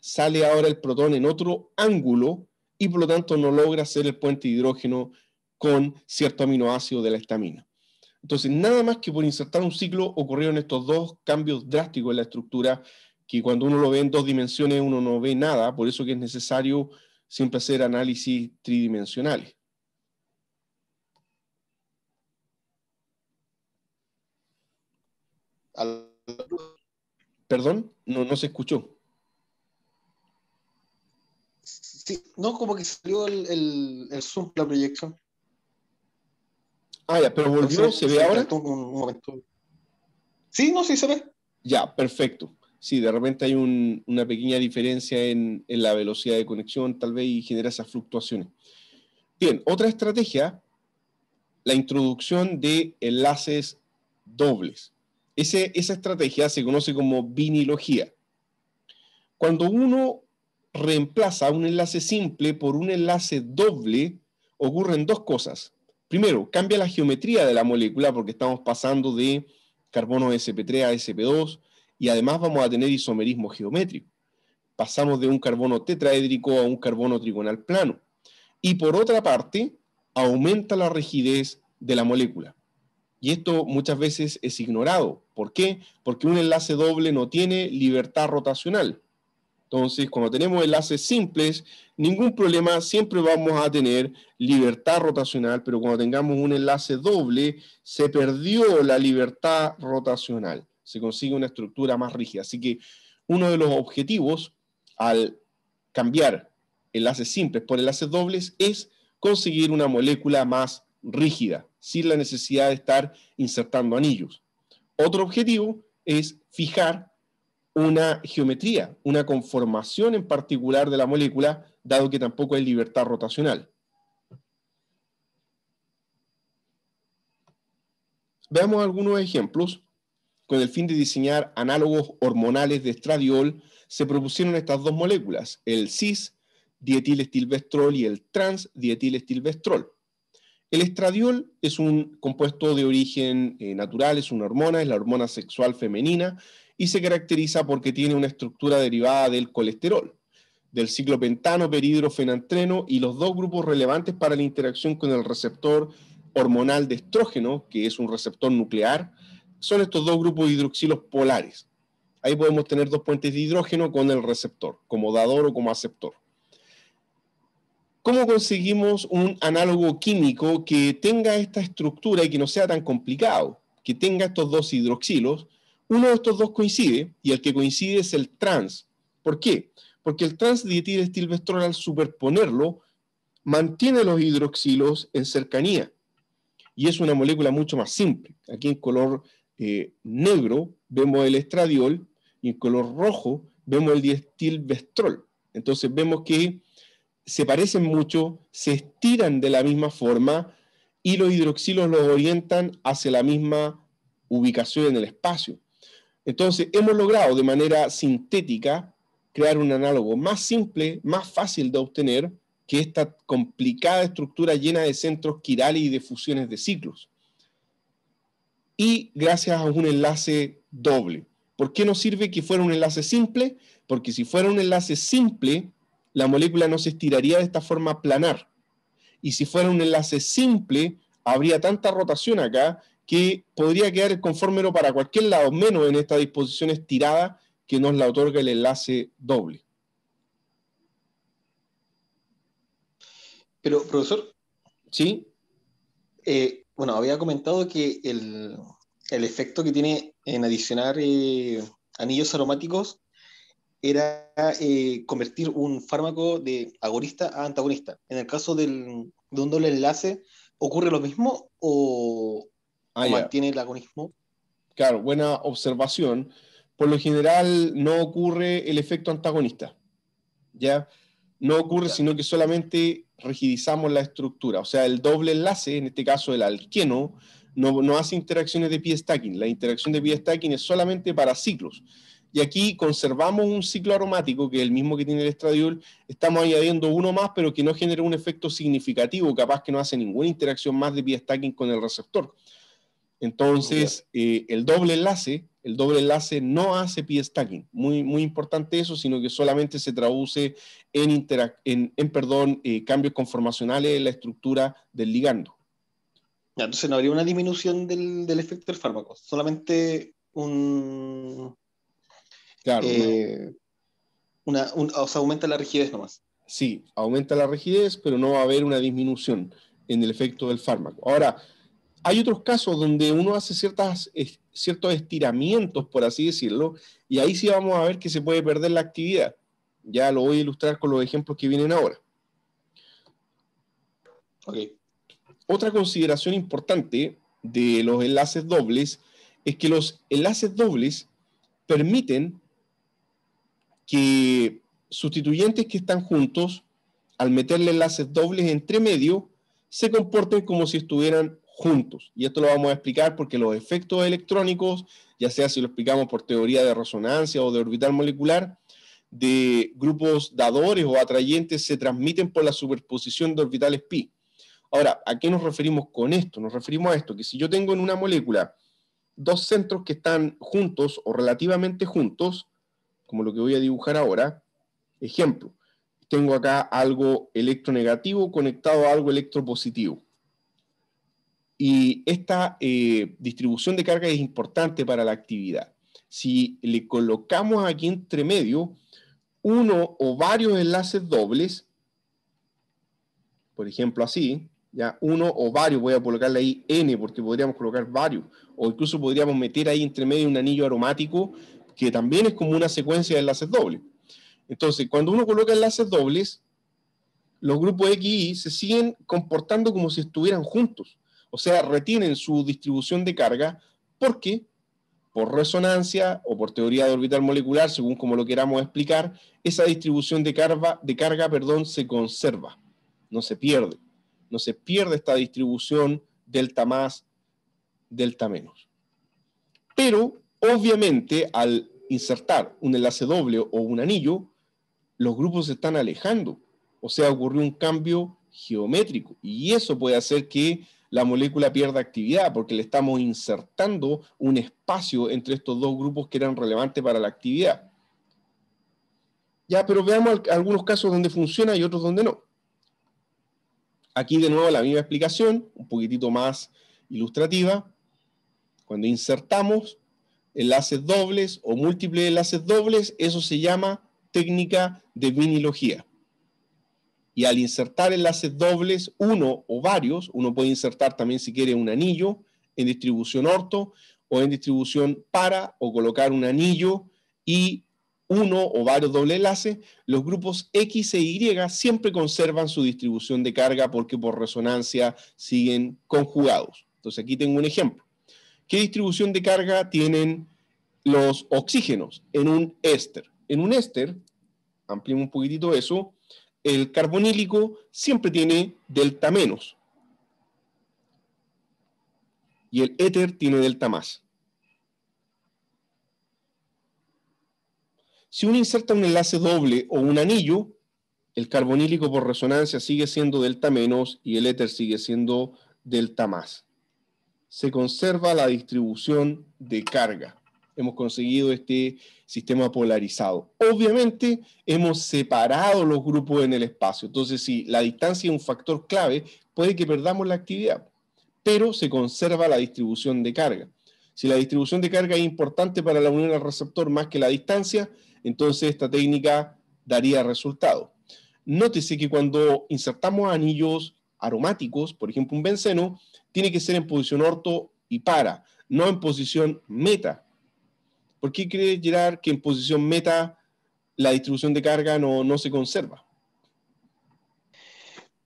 sale ahora el protón en otro ángulo y por lo tanto no logra hacer el puente de hidrógeno con cierto aminoácido de la estamina. Entonces, nada más que por insertar un ciclo ocurrieron estos dos cambios drásticos en la estructura, que cuando uno lo ve en dos dimensiones uno no ve nada, por eso que es necesario siempre hacer análisis tridimensionales. Perdón, no, no se escuchó. Sí, no, como que salió el, el, el zoom, la proyección. Ah, ya, pero volvió, ¿se ve ahora? momento. Sí, no, sí se ve. Ya, perfecto. Sí, de repente hay una pequeña diferencia en, la velocidad de conexión, tal vez, y genera esas fluctuaciones. Bien, otra estrategia, la introducción de enlaces dobles. esa estrategia se conoce como vinilogía. Cuando uno reemplaza un enlace simple por un enlace doble, ocurren dos cosas primero, cambia la geometría de la molécula porque estamos pasando de carbono sp3 a sp2 y además vamos a tener isomerismo geométrico. Pasamos de un carbono tetraédrico a un carbono trigonal plano. Y por otra parte, aumenta la rigidez de la molécula. Y esto muchas veces es ignorado. ¿Por qué? Porque un enlace doble no tiene libertad rotacional. Entonces, cuando tenemos enlaces simples, ningún problema, siempre vamos a tener libertad rotacional, pero cuando tengamos un enlace doble, se perdió la libertad rotacional, se consigue una estructura más rígida. Así que uno de los objetivos al cambiar enlaces simples por enlaces dobles es conseguir una molécula más rígida, sin la necesidad de estar insertando anillos. Otro objetivo es fijar una geometría, una conformación en particular de la molécula, dado que tampoco hay libertad rotacional. Veamos algunos ejemplos. Con el fin de diseñar análogos hormonales de estradiol, se propusieron estas dos moléculas, el cis dietilestilbestrol y el trans dietilestilbestrol. El estradiol es un compuesto de origen eh, natural, es una hormona, es la hormona sexual femenina, y se caracteriza porque tiene una estructura derivada del colesterol, del ciclopentano peridrofenantreno y los dos grupos relevantes para la interacción con el receptor hormonal de estrógeno, que es un receptor nuclear, son estos dos grupos hidroxilos polares. Ahí podemos tener dos puentes de hidrógeno con el receptor, como dador o como aceptor. ¿Cómo conseguimos un análogo químico que tenga esta estructura y que no sea tan complicado? Que tenga estos dos hidroxilos uno de estos dos coincide y el que coincide es el trans. ¿Por qué? Porque el trans diestilvestrol, al superponerlo mantiene los hidroxilos en cercanía y es una molécula mucho más simple. Aquí en color eh, negro vemos el estradiol y en color rojo vemos el diestilbestrol. Entonces vemos que se parecen mucho, se estiran de la misma forma y los hidroxilos los orientan hacia la misma ubicación en el espacio. Entonces, hemos logrado de manera sintética crear un análogo más simple, más fácil de obtener que esta complicada estructura llena de centros quirales y de fusiones de ciclos. Y gracias a un enlace doble. ¿Por qué nos sirve que fuera un enlace simple? Porque si fuera un enlace simple, la molécula no se estiraría de esta forma planar. Y si fuera un enlace simple, habría tanta rotación acá que podría quedar el para cualquier lado, menos en esta disposición estirada que nos la otorga el enlace doble. Pero, profesor. Sí. Eh, bueno, había comentado que el, efecto que tiene en adicionar eh, anillos aromáticos era eh, convertir un fármaco de agonista a antagonista. En el caso del, de un doble enlace, ¿ocurre lo mismo o, Ah, mantiene el agonismo. Claro, buena observación. Por lo general no ocurre el efecto antagonista, ¿ya? No ocurre, sino que solamente rigidizamos la estructura. O sea, el doble enlace, en este caso el alqueno, no, hace interacciones de pie stacking La interacción de pie stacking es solamente para ciclos. Y aquí conservamos un ciclo aromático, que es el mismo que tiene el estradiol. Estamos añadiendo uno más, pero que no genera un efecto significativo, capaz que no hace ninguna interacción más de pie stacking con el receptor. Entonces, eh, el doble enlace, el doble enlace no hace p-stacking. Muy, muy importante eso, sino que solamente se traduce en, en, en perdón, eh, cambios conformacionales en la estructura del ligando. Entonces no habría una disminución del, del efecto del fármaco, solamente un... Claro. Eh, una, o sea, aumenta la rigidez nomás. Sí, aumenta la rigidez, pero no va a haber una disminución en el efecto del fármaco. Ahora, hay otros casos donde uno hace ciertas, ciertos estiramientos, por así decirlo, y ahí sí vamos a ver que se puede perder la actividad. Ya lo voy a ilustrar con los ejemplos que vienen ahora. Otra consideración importante de los enlaces dobles es que los enlaces dobles permiten que sustituyentes que están juntos, al meterle enlaces dobles entre medio, se comporten como si estuvieran juntos. Y esto lo vamos a explicar porque los efectos electrónicos, ya sea si lo explicamos por teoría de resonancia o de orbital molecular, de grupos dadores o atrayentes se transmiten por la superposición de orbitales pi. Ahora, ¿a qué nos referimos con esto? Nos referimos a esto, que si yo tengo en una molécula dos centros que están juntos o relativamente juntos, como lo que voy a dibujar ahora, ejemplo, tengo acá algo electronegativo conectado a algo electropositivo. Y esta eh, distribución de carga es importante para la actividad. Si le colocamos aquí entre medio uno o varios enlaces dobles, por ejemplo así, ya uno o varios, voy a colocarle ahí N porque podríamos colocar varios, o incluso podríamos meter ahí entre medio un anillo aromático que también es como una secuencia de enlaces dobles. Entonces, cuando uno coloca enlaces dobles, los grupos X Y se siguen comportando como si estuvieran juntos o sea, retienen su distribución de carga porque por resonancia o por teoría de orbital molecular, según como lo queramos explicar, esa distribución de carga, de carga perdón, se conserva, no se pierde. No se pierde esta distribución delta más, delta menos. Pero, obviamente, al insertar un enlace doble o un anillo, los grupos se están alejando. O sea, ocurrió un cambio geométrico. Y eso puede hacer que la molécula pierde actividad, porque le estamos insertando un espacio entre estos dos grupos que eran relevantes para la actividad. Ya, pero veamos algunos casos donde funciona y otros donde no. Aquí de nuevo la misma explicación, un poquitito más ilustrativa. Cuando insertamos enlaces dobles o múltiples enlaces dobles, eso se llama técnica de vinilogía y al insertar enlaces dobles, uno o varios, uno puede insertar también si quiere un anillo en distribución orto o en distribución para o colocar un anillo y uno o varios doble enlaces, los grupos X e Y siempre conservan su distribución de carga porque por resonancia siguen conjugados. Entonces aquí tengo un ejemplo. ¿Qué distribución de carga tienen los oxígenos en un éster? En un éster, ampliemos un poquitito eso, el carbonílico siempre tiene delta menos. Y el éter tiene delta más. Si uno inserta un enlace doble o un anillo, el carbonílico por resonancia sigue siendo delta menos y el éter sigue siendo delta más. Se conserva la distribución de carga hemos conseguido este sistema polarizado. Obviamente hemos separado los grupos en el espacio, entonces si la distancia es un factor clave, puede que perdamos la actividad, pero se conserva la distribución de carga. Si la distribución de carga es importante para la unión al receptor más que la distancia, entonces esta técnica daría resultado. Nótese que cuando insertamos anillos aromáticos, por ejemplo un benceno, tiene que ser en posición orto y para, no en posición meta, ¿Por qué cree Gerard que en posición meta la distribución de carga no, se conserva?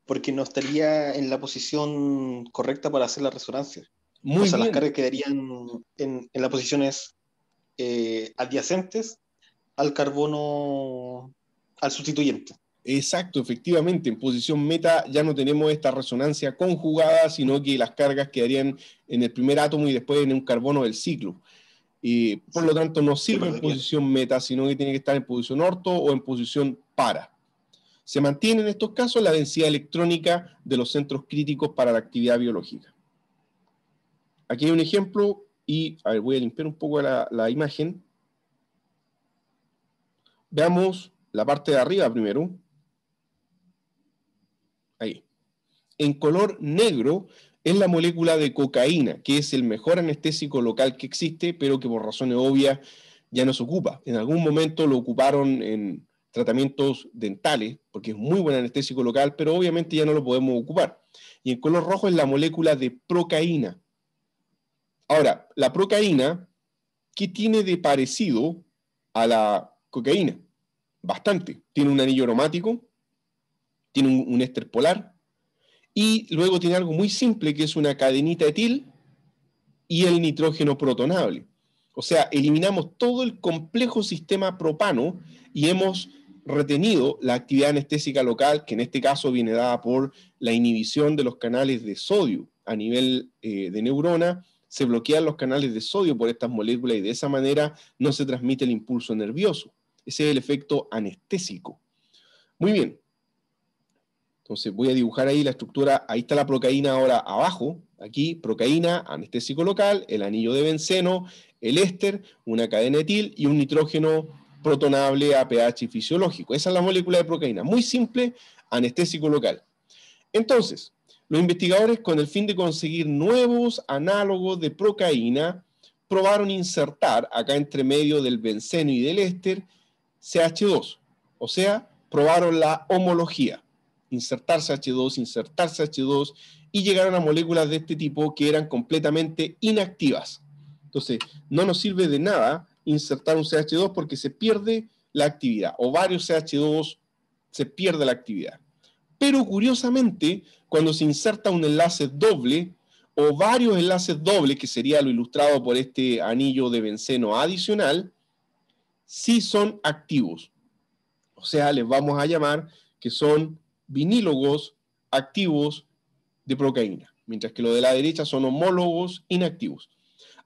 Porque no estaría en la posición correcta para hacer la resonancia. Muy las cargas quedarían en, las posiciones eh, adyacentes al carbono, al sustituyente. Exacto, efectivamente, en posición meta ya no tenemos esta resonancia conjugada, sino que las cargas quedarían en el primer átomo y después en un carbono del ciclo y por lo tanto no sirve en posición meta, sino que tiene que estar en posición orto o en posición para. Se mantiene en estos casos la densidad electrónica de los centros críticos para la actividad biológica. Aquí hay un ejemplo y voy a limpiar un poco la, la imagen. Veamos la parte de arriba primero. Ahí. En color negro es la molécula de cocaína, que es el mejor anestésico local que existe, pero que por razones obvias ya no se ocupa. En algún momento lo ocuparon en tratamientos dentales, porque es muy buen anestésico local, pero obviamente ya no lo podemos ocupar. Y en color rojo es la molécula de procaína. Ahora, la procaína, ¿qué tiene de parecido a la cocaína? Bastante. Tiene un anillo aromático, tiene un, un éster polar, y luego tiene algo muy simple que es una cadenita etil y el nitrógeno protonable. O sea, eliminamos todo el complejo sistema propano y hemos retenido la actividad anestésica local, que en este caso viene dada por la inhibición de los canales de sodio a nivel eh, de neurona, se bloquean los canales de sodio por estas moléculas y de esa manera no se transmite el impulso nervioso. Ese es el efecto anestésico. Muy bien, entonces voy a dibujar ahí la estructura, ahí está la procaína ahora abajo, aquí procaína, anestésico local, el anillo de benceno, el éster, una cadena etil y un nitrógeno protonable a pH fisiológico. Esa es la molécula de procaína, muy simple, anestésico local. Entonces, los investigadores con el fin de conseguir nuevos análogos de procaína probaron insertar acá entre medio del benceno y del éster CH2, o sea, probaron la homología insertarse H2, insertarse H2 y llegar a moléculas de este tipo que eran completamente inactivas. Entonces, no nos sirve de nada insertar un CH2 porque se pierde la actividad, o varios CH2 se pierde la actividad. Pero curiosamente, cuando se inserta un enlace doble o varios enlaces dobles, que sería lo ilustrado por este anillo de benceno adicional, sí son activos. O sea, les vamos a llamar que son vinílogos activos de procaína, mientras que lo de la derecha son homólogos inactivos.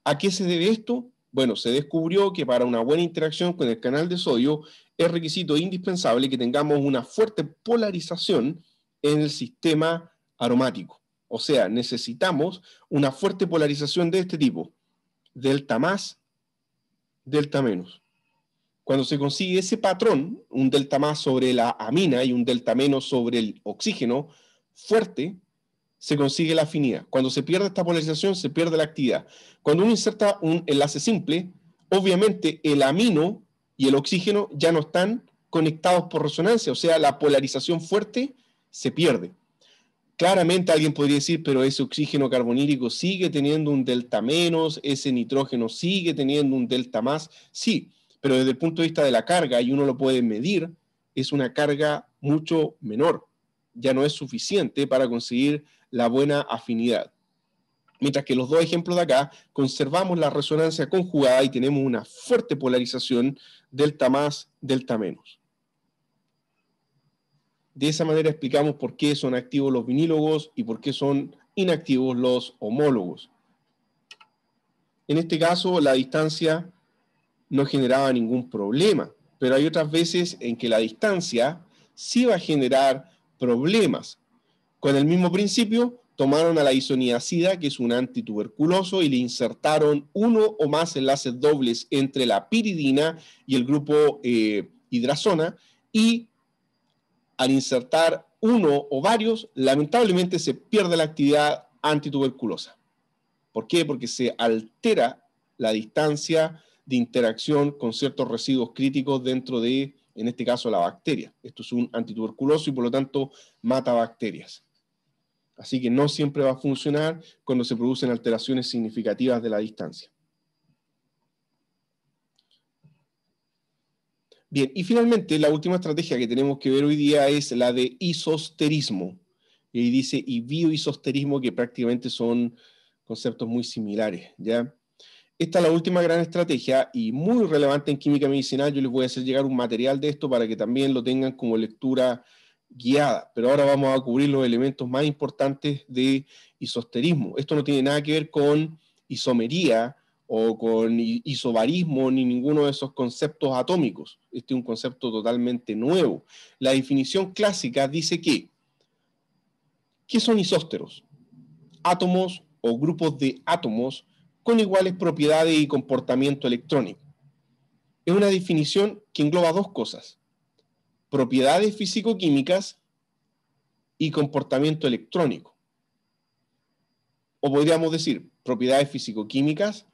¿A qué se debe esto? Bueno, se descubrió que para una buena interacción con el canal de sodio es requisito indispensable que tengamos una fuerte polarización en el sistema aromático. O sea, necesitamos una fuerte polarización de este tipo, delta más, delta menos. Cuando se consigue ese patrón, un delta más sobre la amina y un delta menos sobre el oxígeno fuerte, se consigue la afinidad. Cuando se pierde esta polarización, se pierde la actividad. Cuando uno inserta un enlace simple, obviamente el amino y el oxígeno ya no están conectados por resonancia, o sea, la polarización fuerte se pierde. Claramente alguien podría decir, pero ese oxígeno carbonílico sigue teniendo un delta menos, ese nitrógeno sigue teniendo un delta más. Sí, pero desde el punto de vista de la carga, y uno lo puede medir, es una carga mucho menor. Ya no es suficiente para conseguir la buena afinidad. Mientras que los dos ejemplos de acá conservamos la resonancia conjugada y tenemos una fuerte polarización delta más, delta menos. De esa manera explicamos por qué son activos los vinílogos y por qué son inactivos los homólogos. En este caso, la distancia no generaba ningún problema, pero hay otras veces en que la distancia sí va a generar problemas. Con el mismo principio, tomaron a la isoniacida, que es un antituberculoso, y le insertaron uno o más enlaces dobles entre la piridina y el grupo eh, hidrazona, y al insertar uno o varios, lamentablemente se pierde la actividad antituberculosa. ¿Por qué? Porque se altera la distancia de interacción con ciertos residuos críticos dentro de, en este caso, la bacteria. Esto es un antituberculoso y por lo tanto mata bacterias. Así que no siempre va a funcionar cuando se producen alteraciones significativas de la distancia. Bien, y finalmente la última estrategia que tenemos que ver hoy día es la de isosterismo. Y dice, y bioisosterismo, que prácticamente son conceptos muy similares, ¿ya? Esta es la última gran estrategia y muy relevante en química medicinal. Yo les voy a hacer llegar un material de esto para que también lo tengan como lectura guiada. Pero ahora vamos a cubrir los elementos más importantes de isosterismo. Esto no tiene nada que ver con isomería o con isobarismo ni ninguno de esos conceptos atómicos. Este es un concepto totalmente nuevo. La definición clásica dice que, ¿qué son isósteros? Átomos o grupos de átomos con iguales propiedades y comportamiento electrónico. Es una definición que engloba dos cosas, propiedades físico-químicas y comportamiento electrónico. O podríamos decir, propiedades físico-químicas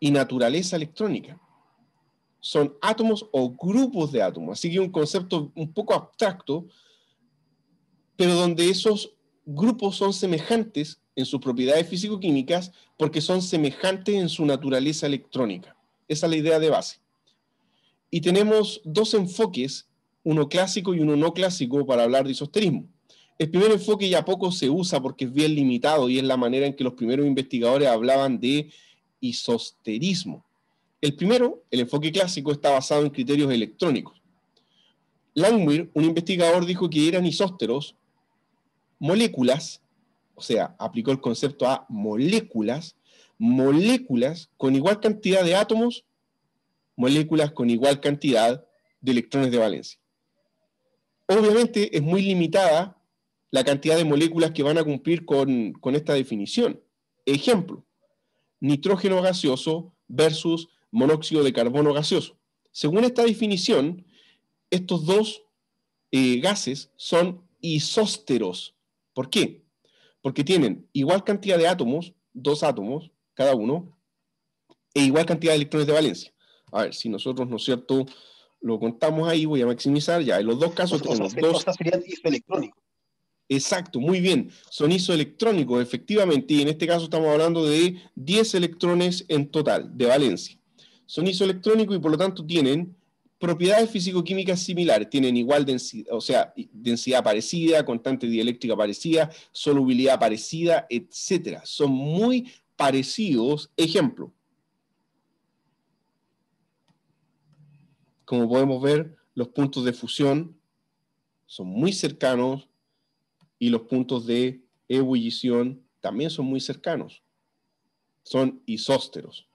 y naturaleza electrónica. Son átomos o grupos de átomos, así que un concepto un poco abstracto, pero donde esos grupos son semejantes en sus propiedades físico-químicas porque son semejantes en su naturaleza electrónica. Esa es la idea de base. Y tenemos dos enfoques, uno clásico y uno no clásico, para hablar de isosterismo. El primer enfoque ya poco se usa porque es bien limitado y es la manera en que los primeros investigadores hablaban de isosterismo. El primero, el enfoque clásico, está basado en criterios electrónicos. Langmuir, un investigador, dijo que eran isósteros moléculas, o sea, aplicó el concepto a moléculas, moléculas con igual cantidad de átomos, moléculas con igual cantidad de electrones de valencia. Obviamente es muy limitada la cantidad de moléculas que van a cumplir con, esta definición. Ejemplo, nitrógeno gaseoso versus monóxido de carbono gaseoso. Según esta definición, estos dos eh, gases son isósteros. ¿Por qué? Porque tienen igual cantidad de átomos, dos átomos cada uno, e igual cantidad de electrones de valencia. A ver, si nosotros, ¿no es cierto?, lo contamos ahí, voy a maximizar, ya, en los dos casos dos... isoelectrónicos. Exacto, muy bien, son isoelectrónicos, efectivamente, y en este caso estamos hablando de 10 electrones en total de valencia. Son isoelectrónicos y por lo tanto tienen propiedades físico-químicas similares, tienen igual densidad, o sea, densidad parecida, constante dieléctrica parecida, solubilidad parecida, etcétera. Son muy parecidos. Ejemplo, como podemos ver, los puntos de fusión son muy cercanos y los puntos de ebullición también son muy cercanos. Son isósteros.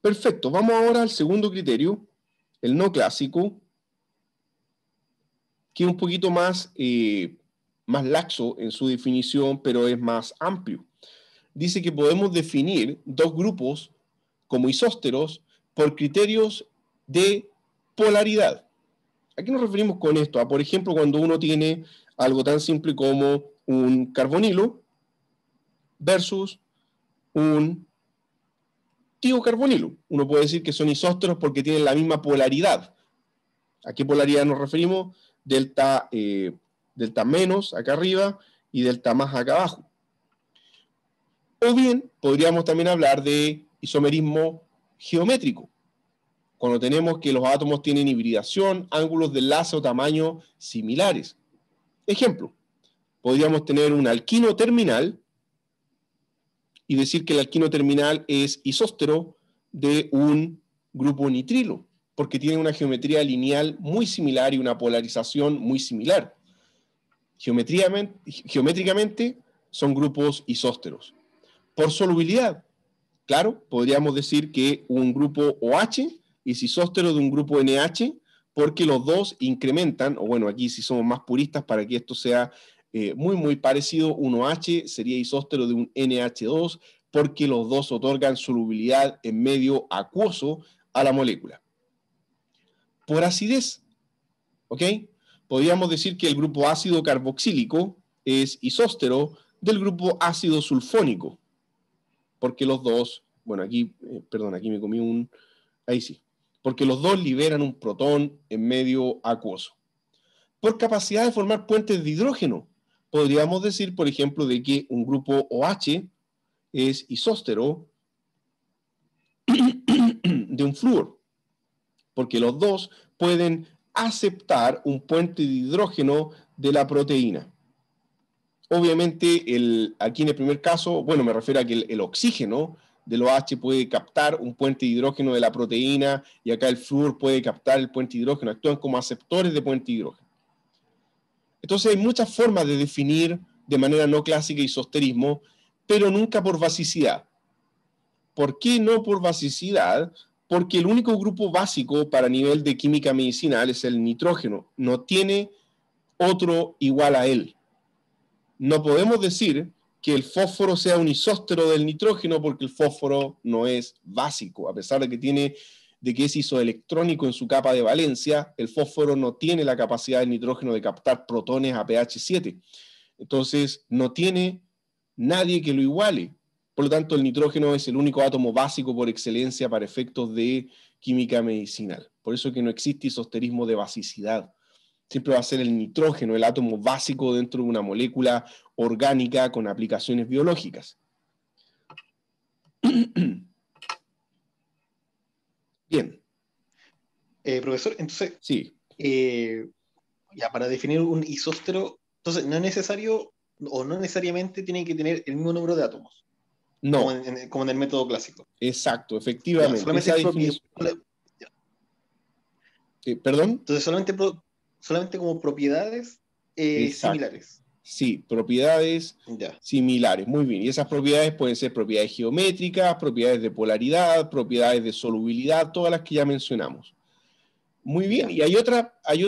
Perfecto, vamos ahora al segundo criterio, el no clásico, que es un poquito más, eh, más laxo en su definición, pero es más amplio. Dice que podemos definir dos grupos como isósteros por criterios de polaridad. ¿A qué nos referimos con esto? A, por ejemplo, cuando uno tiene algo tan simple como un carbonilo versus un carbonilo. Uno puede decir que son isósteros porque tienen la misma polaridad. ¿A qué polaridad nos referimos? Delta, eh, delta menos acá arriba y delta más acá abajo. O bien podríamos también hablar de isomerismo geométrico, cuando tenemos que los átomos tienen hibridación, ángulos de enlace o tamaño similares. Ejemplo, podríamos tener un alquino terminal y decir que el alquino terminal es isóstero de un grupo nitrilo, porque tiene una geometría lineal muy similar y una polarización muy similar. geométricamente son grupos isósteros. Por solubilidad, claro, podríamos decir que un grupo OH es isóstero de un grupo NH porque los dos incrementan, o bueno, aquí si somos más puristas para que esto sea eh, muy, muy parecido. 1H sería isóstero de un NH2 porque los dos otorgan solubilidad en medio acuoso a la molécula. Por acidez, ¿ok? Podríamos decir que el grupo ácido carboxílico es isóstero del grupo ácido sulfónico, porque los dos, bueno, aquí, eh, perdón, aquí me comí un, ahí sí, porque los dos liberan un protón en medio acuoso. Por capacidad de formar puentes de hidrógeno, podríamos decir, por ejemplo, de que un grupo OH es isóstero de un flúor, porque los dos pueden aceptar un puente de hidrógeno de la proteína. Obviamente, el, aquí en el primer caso, bueno, me refiero a que el, el oxígeno del OH puede captar un puente de hidrógeno de la proteína y acá el flúor puede captar el puente de hidrógeno, actúan como aceptores de puente de hidrógeno. Entonces hay muchas formas de definir de manera no clásica isosterismo, pero nunca por basicidad. ¿Por qué no por basicidad? Porque el único grupo básico para nivel de química medicinal es el nitrógeno. No tiene otro igual a él. No podemos decir que el fósforo sea un isóstero del nitrógeno porque el fósforo no es básico, a pesar de que tiene de que es isoelectrónico en su capa de valencia, el fósforo no tiene la capacidad del nitrógeno de captar protones a pH 7. Entonces, no tiene nadie que lo iguale. Por lo tanto, el nitrógeno es el único átomo básico por excelencia para efectos de química medicinal. Por eso que no existe isosterismo de basicidad. Siempre va a ser el nitrógeno, el átomo básico dentro de una molécula orgánica con aplicaciones biológicas. Bien. Eh, profesor, entonces, sí. Eh, ya para definir un isóstero, entonces no es necesario o no necesariamente tiene que tener el mismo número de átomos. No. Como en, el método clásico. Exacto, efectivamente. ¿Perdón? Entonces solamente, solamente como propiedades eh, similares. Sí, propiedades similares. Muy bien. Y esas propiedades pueden ser propiedades geométricas, propiedades de polaridad, propiedades de solubilidad, todas las que ya mencionamos. Muy bien. Y hay otra, hay,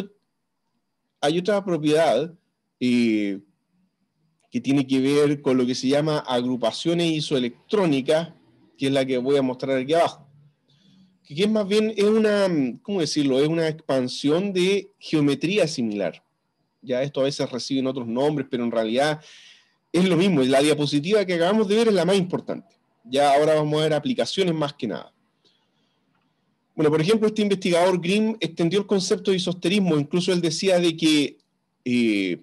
otra propiedad eh, que tiene que ver con lo que se llama agrupaciones isoelectrónicas, que es la que voy a mostrar aquí abajo. Que es más bien, es una, ¿cómo decirlo? Es una expansión de geometría similar ya esto a veces reciben otros nombres, pero en realidad es lo mismo. La diapositiva que acabamos de ver es la más importante. Ya ahora vamos a ver aplicaciones más que nada. Bueno, por ejemplo, este investigador Grimm extendió el concepto de isosterismo, incluso él decía de que eh,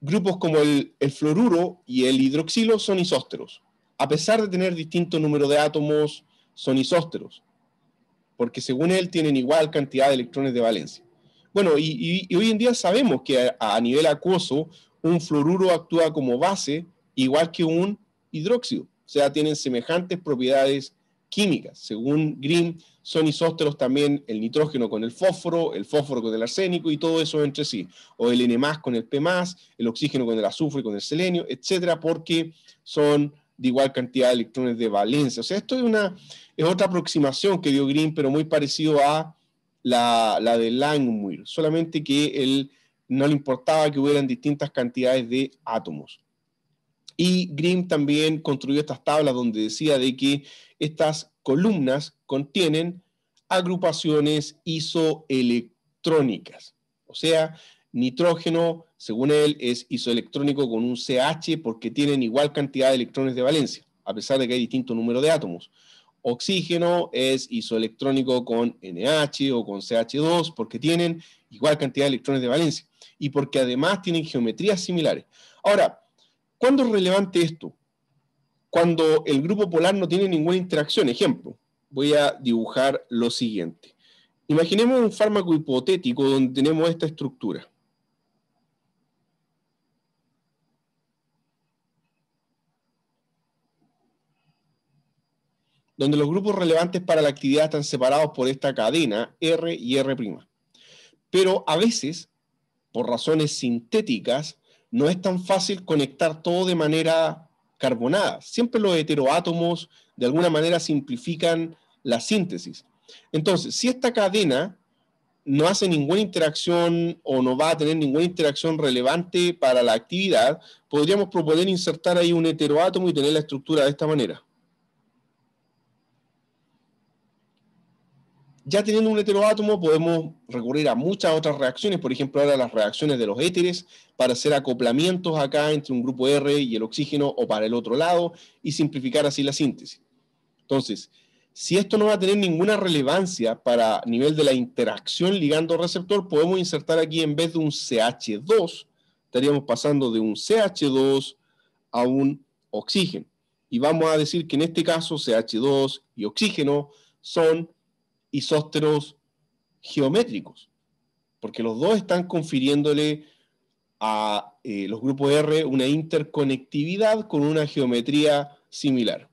grupos como el, el, fluoruro y el hidroxilo son isósteros, a pesar de tener distinto número de átomos, son isósteros, porque según él tienen igual cantidad de electrones de valencia. Bueno, y, hoy en día sabemos que a, nivel acuoso, un fluoruro actúa como base igual que un hidróxido, o sea, tienen semejantes propiedades químicas. Según Green, son isósteros también el nitrógeno con el fósforo, el fósforo con el arsénico y todo eso entre sí, o el N con el P el oxígeno con el azufre y con el selenio, etcétera, porque son de igual cantidad de electrones de valencia. O sea, esto es, una, es otra aproximación que dio Green, pero muy parecido a la, de Langmuir, solamente que él no le importaba que hubieran distintas cantidades de átomos. Y Grimm también construyó estas tablas donde decía de que estas columnas contienen agrupaciones isoelectrónicas. O sea, nitrógeno, según él, es isoelectrónico con un CH porque tienen igual cantidad de electrones de valencia, a pesar de que hay distinto número de átomos. Oxígeno es isoelectrónico con NH o con CH2 porque tienen igual cantidad de electrones de valencia y porque además tienen geometrías similares. Ahora, ¿cuándo es relevante esto? Cuando el grupo polar no tiene ninguna interacción. Ejemplo, voy a dibujar lo siguiente. Imaginemos un fármaco hipotético donde tenemos esta estructura. donde los grupos relevantes para la actividad están separados por esta cadena R y R'. Pero a veces, por razones sintéticas, no es tan fácil conectar todo de manera carbonada. Siempre los heteroátomos de alguna manera simplifican la síntesis. Entonces, si esta cadena no hace ninguna interacción o no va a tener ninguna interacción relevante para la actividad, podríamos proponer insertar ahí un heteroátomo y tener la estructura de esta manera. ya teniendo un heteroátomo podemos recurrir a muchas otras reacciones, por ejemplo ahora las reacciones de los éteres para hacer acoplamientos acá entre un grupo R y el oxígeno o para el otro lado y simplificar así la síntesis. Entonces, si esto no va a tener ninguna relevancia para nivel de la interacción ligando-receptor, podemos insertar aquí en vez de un CH2, estaríamos pasando de un CH2 a un oxígeno. Y vamos a decir que en este caso CH2 y oxígeno son isósteros geométricos, porque los dos están confiriéndole a eh, los grupos R una interconectividad con una geometría similar.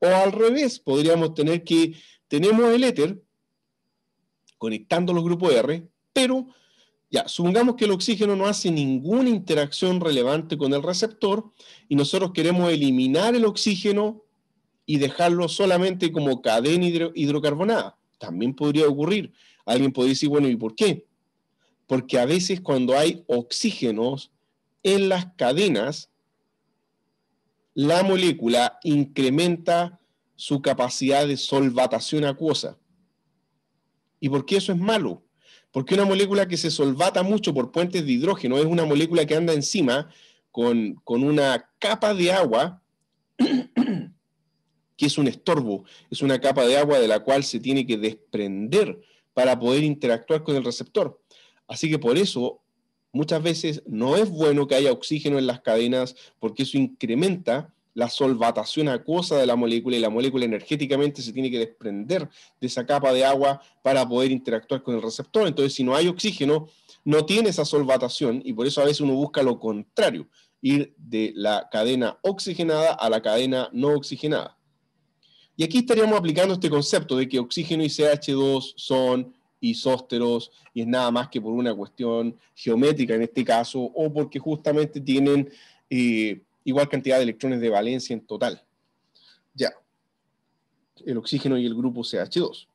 O al revés, podríamos tener que tenemos el éter conectando los grupos R, pero ya, supongamos que el oxígeno no hace ninguna interacción relevante con el receptor y nosotros queremos eliminar el oxígeno y dejarlo solamente como cadena hidrocarbonada también podría ocurrir. Alguien podría decir, bueno, ¿y por qué? Porque a veces cuando hay oxígenos en las cadenas, la molécula incrementa su capacidad de solvatación acuosa. ¿Y por qué eso es malo? Porque una molécula que se solvata mucho por puentes de hidrógeno es una molécula que anda encima con, con una capa de agua que es un estorbo, es una capa de agua de la cual se tiene que desprender para poder interactuar con el receptor. Así que por eso muchas veces no es bueno que haya oxígeno en las cadenas porque eso incrementa la solvatación acuosa de la molécula y la molécula energéticamente se tiene que desprender de esa capa de agua para poder interactuar con el receptor. Entonces, si no hay oxígeno, no tiene esa solvatación y por eso a veces uno busca lo contrario, ir de la cadena oxigenada a la cadena no oxigenada. Y aquí estaríamos aplicando este concepto de que oxígeno y CH2 son isósteros y es nada más que por una cuestión geométrica en este caso o porque justamente tienen eh, igual cantidad de electrones de valencia en total. Ya, el oxígeno y el grupo CH2.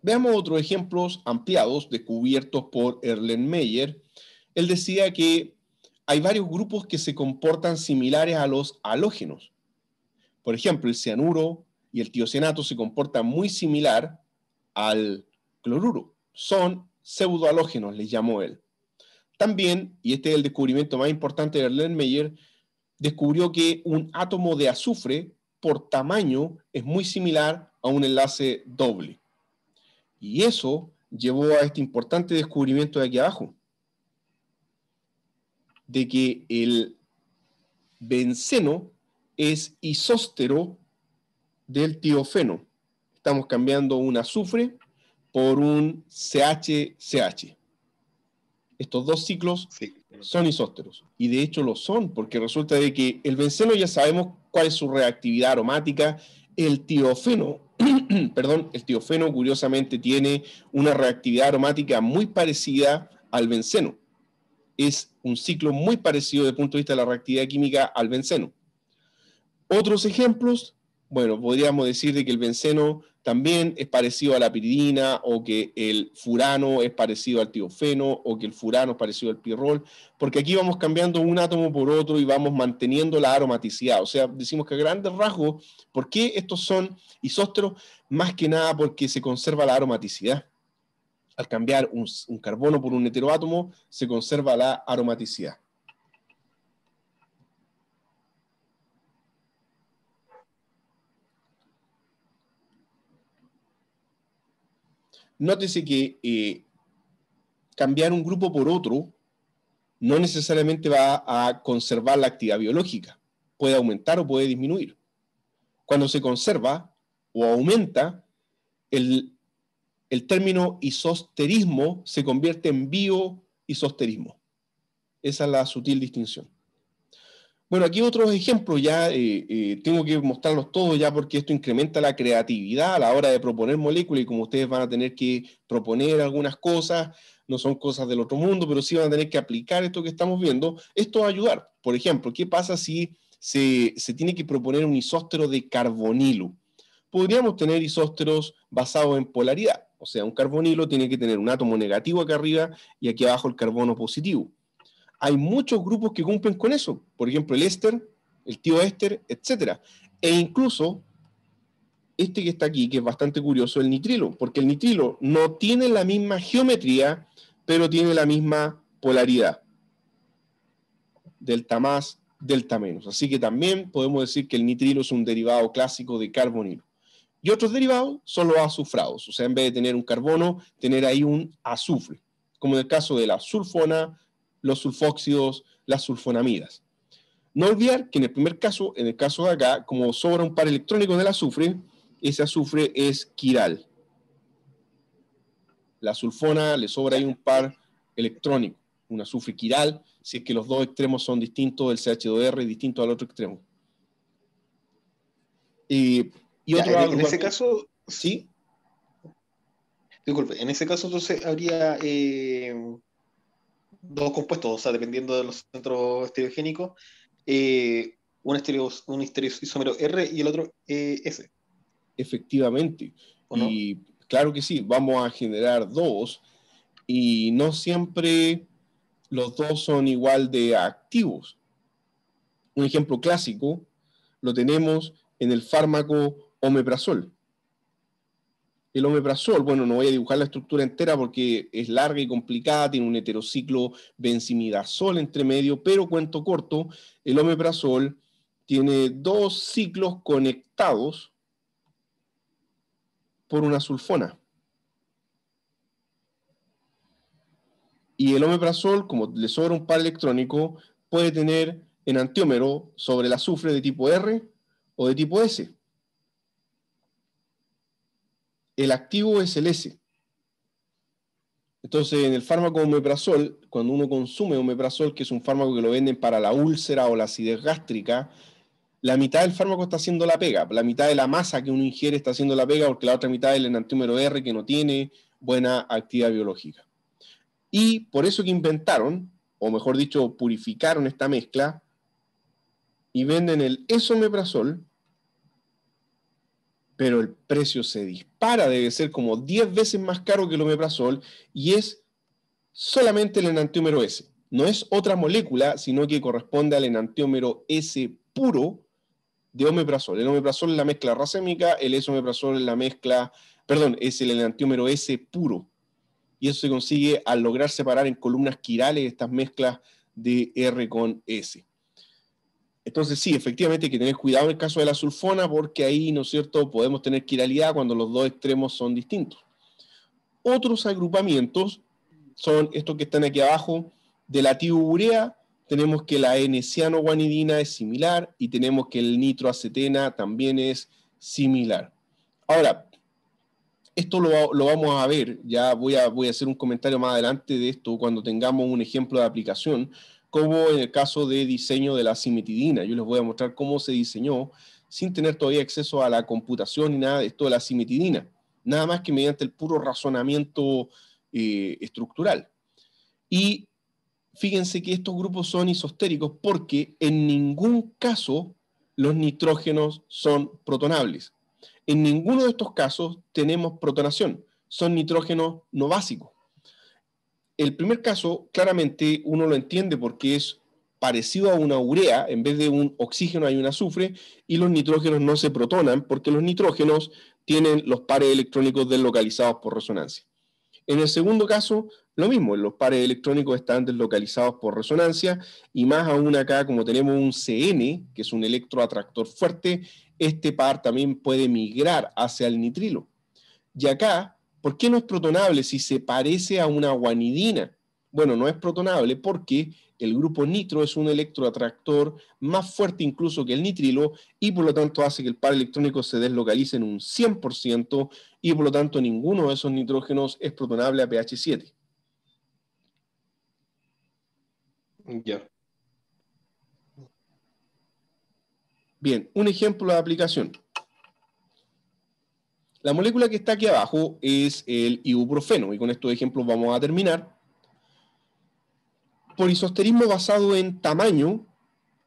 Veamos otros ejemplos ampliados descubiertos por Erlen Él decía que hay varios grupos que se comportan similares a los halógenos. Por ejemplo, el cianuro y el tiocianato se comportan muy similar al cloruro. Son pseudohalógenos, les llamó él. También, y este es el descubrimiento más importante de Meyer, descubrió que un átomo de azufre por tamaño es muy similar a un enlace doble. Y eso llevó a este importante descubrimiento de aquí abajo de que el benceno es isóstero del tiofeno. Estamos cambiando un azufre por un CHCH. Estos dos ciclos son isósteros. Y de hecho lo son, porque resulta de que el benceno ya sabemos cuál es su reactividad aromática. El tiofeno, perdón, el tiofeno curiosamente tiene una reactividad aromática muy parecida al benceno es un ciclo muy parecido desde el punto de vista de la reactividad química al benceno. Otros ejemplos, bueno, podríamos decir de que el benceno también es parecido a la piridina o que el furano es parecido al tiofeno o que el furano es parecido al pirrol, porque aquí vamos cambiando un átomo por otro y vamos manteniendo la aromaticidad. O sea, decimos que a grandes rasgos, ¿por qué estos son isósteros? Más que nada porque se conserva la aromaticidad. Al cambiar un, carbono por un heteroátomo, se conserva la aromaticidad. Nótese que eh, cambiar un grupo por otro no necesariamente va a conservar la actividad biológica. Puede aumentar o puede disminuir. Cuando se conserva o aumenta, el, el término isosterismo se convierte en bioisosterismo. Esa es la sutil distinción. Bueno, aquí otros ejemplos, ya eh, eh, tengo que mostrarlos todos ya porque esto incrementa la creatividad a la hora de proponer moléculas y como ustedes van a tener que proponer algunas cosas, no son cosas del otro mundo, pero sí van a tener que aplicar esto que estamos viendo, esto va a ayudar. Por ejemplo, ¿qué pasa si se, se tiene que proponer un isóstero de carbonilo? Podríamos tener isósteros basados en polaridad o sea, un carbonilo tiene que tener un átomo negativo acá arriba y aquí abajo el carbono positivo. Hay muchos grupos que cumplen con eso. Por ejemplo, el éster, el tío éster, etc. E incluso este que está aquí, que es bastante curioso, el nitrilo. Porque el nitrilo no tiene la misma geometría, pero tiene la misma polaridad. Delta más, delta menos. Así que también podemos decir que el nitrilo es un derivado clásico de carbonilo. Y otros derivados son los azufrados, o sea, en vez de tener un carbono, tener ahí un azufre, como en el caso de la sulfona, los sulfóxidos, las sulfonamidas. No olvidar que en el primer caso, en el caso de acá, como sobra un par electrónico del azufre, ese azufre es quiral. La sulfona le sobra ahí un par electrónico, un azufre quiral, si es que los dos extremos son distintos, el CH2R es distinto al otro extremo. Y y en, ese caso, sí. Disculpe, en ese caso entonces habría eh, dos compuestos, o sea, dependiendo de los centros estereogénicos, eh, un, estereo, un isómero R y el otro eh, S. Efectivamente. Y claro que sí, vamos a generar dos y no siempre los dos son igual de activos. Un ejemplo clásico lo tenemos en el fármaco omeprazol. El omeprazol, bueno, no voy a dibujar la estructura entera porque es larga y complicada, tiene un heterociclo benzimidazol entre medio, pero cuento corto, el omeprazol tiene dos ciclos conectados por una sulfona. Y el omeprazol, como le sobra un par electrónico, puede tener enantiómero sobre el azufre de tipo R o de tipo S el activo es el S. Entonces, en el fármaco omeprazol, cuando uno consume omeprazol, que es un fármaco que lo venden para la úlcera o la acidez gástrica, la mitad del fármaco está haciendo la pega, la mitad de la masa que uno ingiere está haciendo la pega, porque la otra mitad es el enantiómero R que no tiene buena actividad biológica. Y por eso que inventaron, o mejor dicho, purificaron esta mezcla y venden el esomeprazol pero el precio se dispara, debe ser como 10 veces más caro que el omeprazol y es solamente el enantiómero S. No es otra molécula, sino que corresponde al enantiómero S puro de omeprazol. El omeprazol es la mezcla racémica, el esomeprazol es la mezcla, perdón, es el enantiómero S puro. Y eso se consigue al lograr separar en columnas quirales estas mezclas de R con S. Entonces sí, efectivamente hay que tener cuidado en el caso de la sulfona porque ahí, ¿no es cierto?, podemos tener quiralidad cuando los dos extremos son distintos. Otros agrupamientos son estos que están aquí abajo. De la tiburea tenemos que la n guanidina es similar y tenemos que el nitroacetena también es similar. Ahora, esto lo, vamos a ver, ya voy a hacer un comentario más adelante de esto cuando tengamos un ejemplo de aplicación, como en el caso de diseño de la simetidina. Yo les voy a mostrar cómo se diseñó sin tener todavía acceso a la computación ni nada de esto de la simetidina. nada más que mediante el puro razonamiento eh, estructural. Y fíjense que estos grupos son isostéricos porque en ningún caso los nitrógenos son protonables. En ninguno de estos casos tenemos protonación, son nitrógenos no básicos. El primer caso, claramente uno lo entiende porque es parecido a una urea, en vez de un oxígeno hay un azufre, y los nitrógenos no se protonan porque los nitrógenos tienen los pares electrónicos deslocalizados por resonancia. En el segundo caso, lo mismo, los pares electrónicos están deslocalizados por resonancia, y más aún acá, como tenemos un CN, que es un electroatractor fuerte, este par también puede migrar hacia el nitrilo. Y acá ¿Por qué no es protonable si se parece a una guanidina? Bueno, no es protonable porque el grupo nitro es un electroatractor más fuerte incluso que el nitrilo y por lo tanto hace que el par electrónico se deslocalice en un 100% y por lo tanto ninguno de esos nitrógenos es protonable a pH 7. Ya. Bien, un ejemplo de aplicación. La molécula que está aquí abajo es el ibuprofeno, y con estos ejemplos vamos a terminar. Por isosterismo basado en tamaño,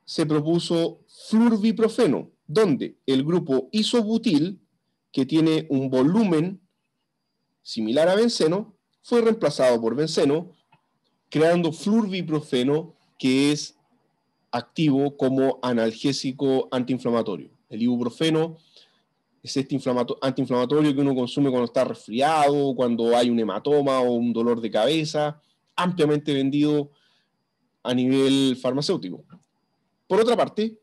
se propuso flurbiprofeno, donde el grupo isobutil, que tiene un volumen similar a benceno, fue reemplazado por benceno, creando flurbiprofeno, que es activo como analgésico antiinflamatorio. El ibuprofeno es este antiinflamatorio que uno consume cuando está resfriado, cuando hay un hematoma o un dolor de cabeza, ampliamente vendido a nivel farmacéutico. Por otra parte,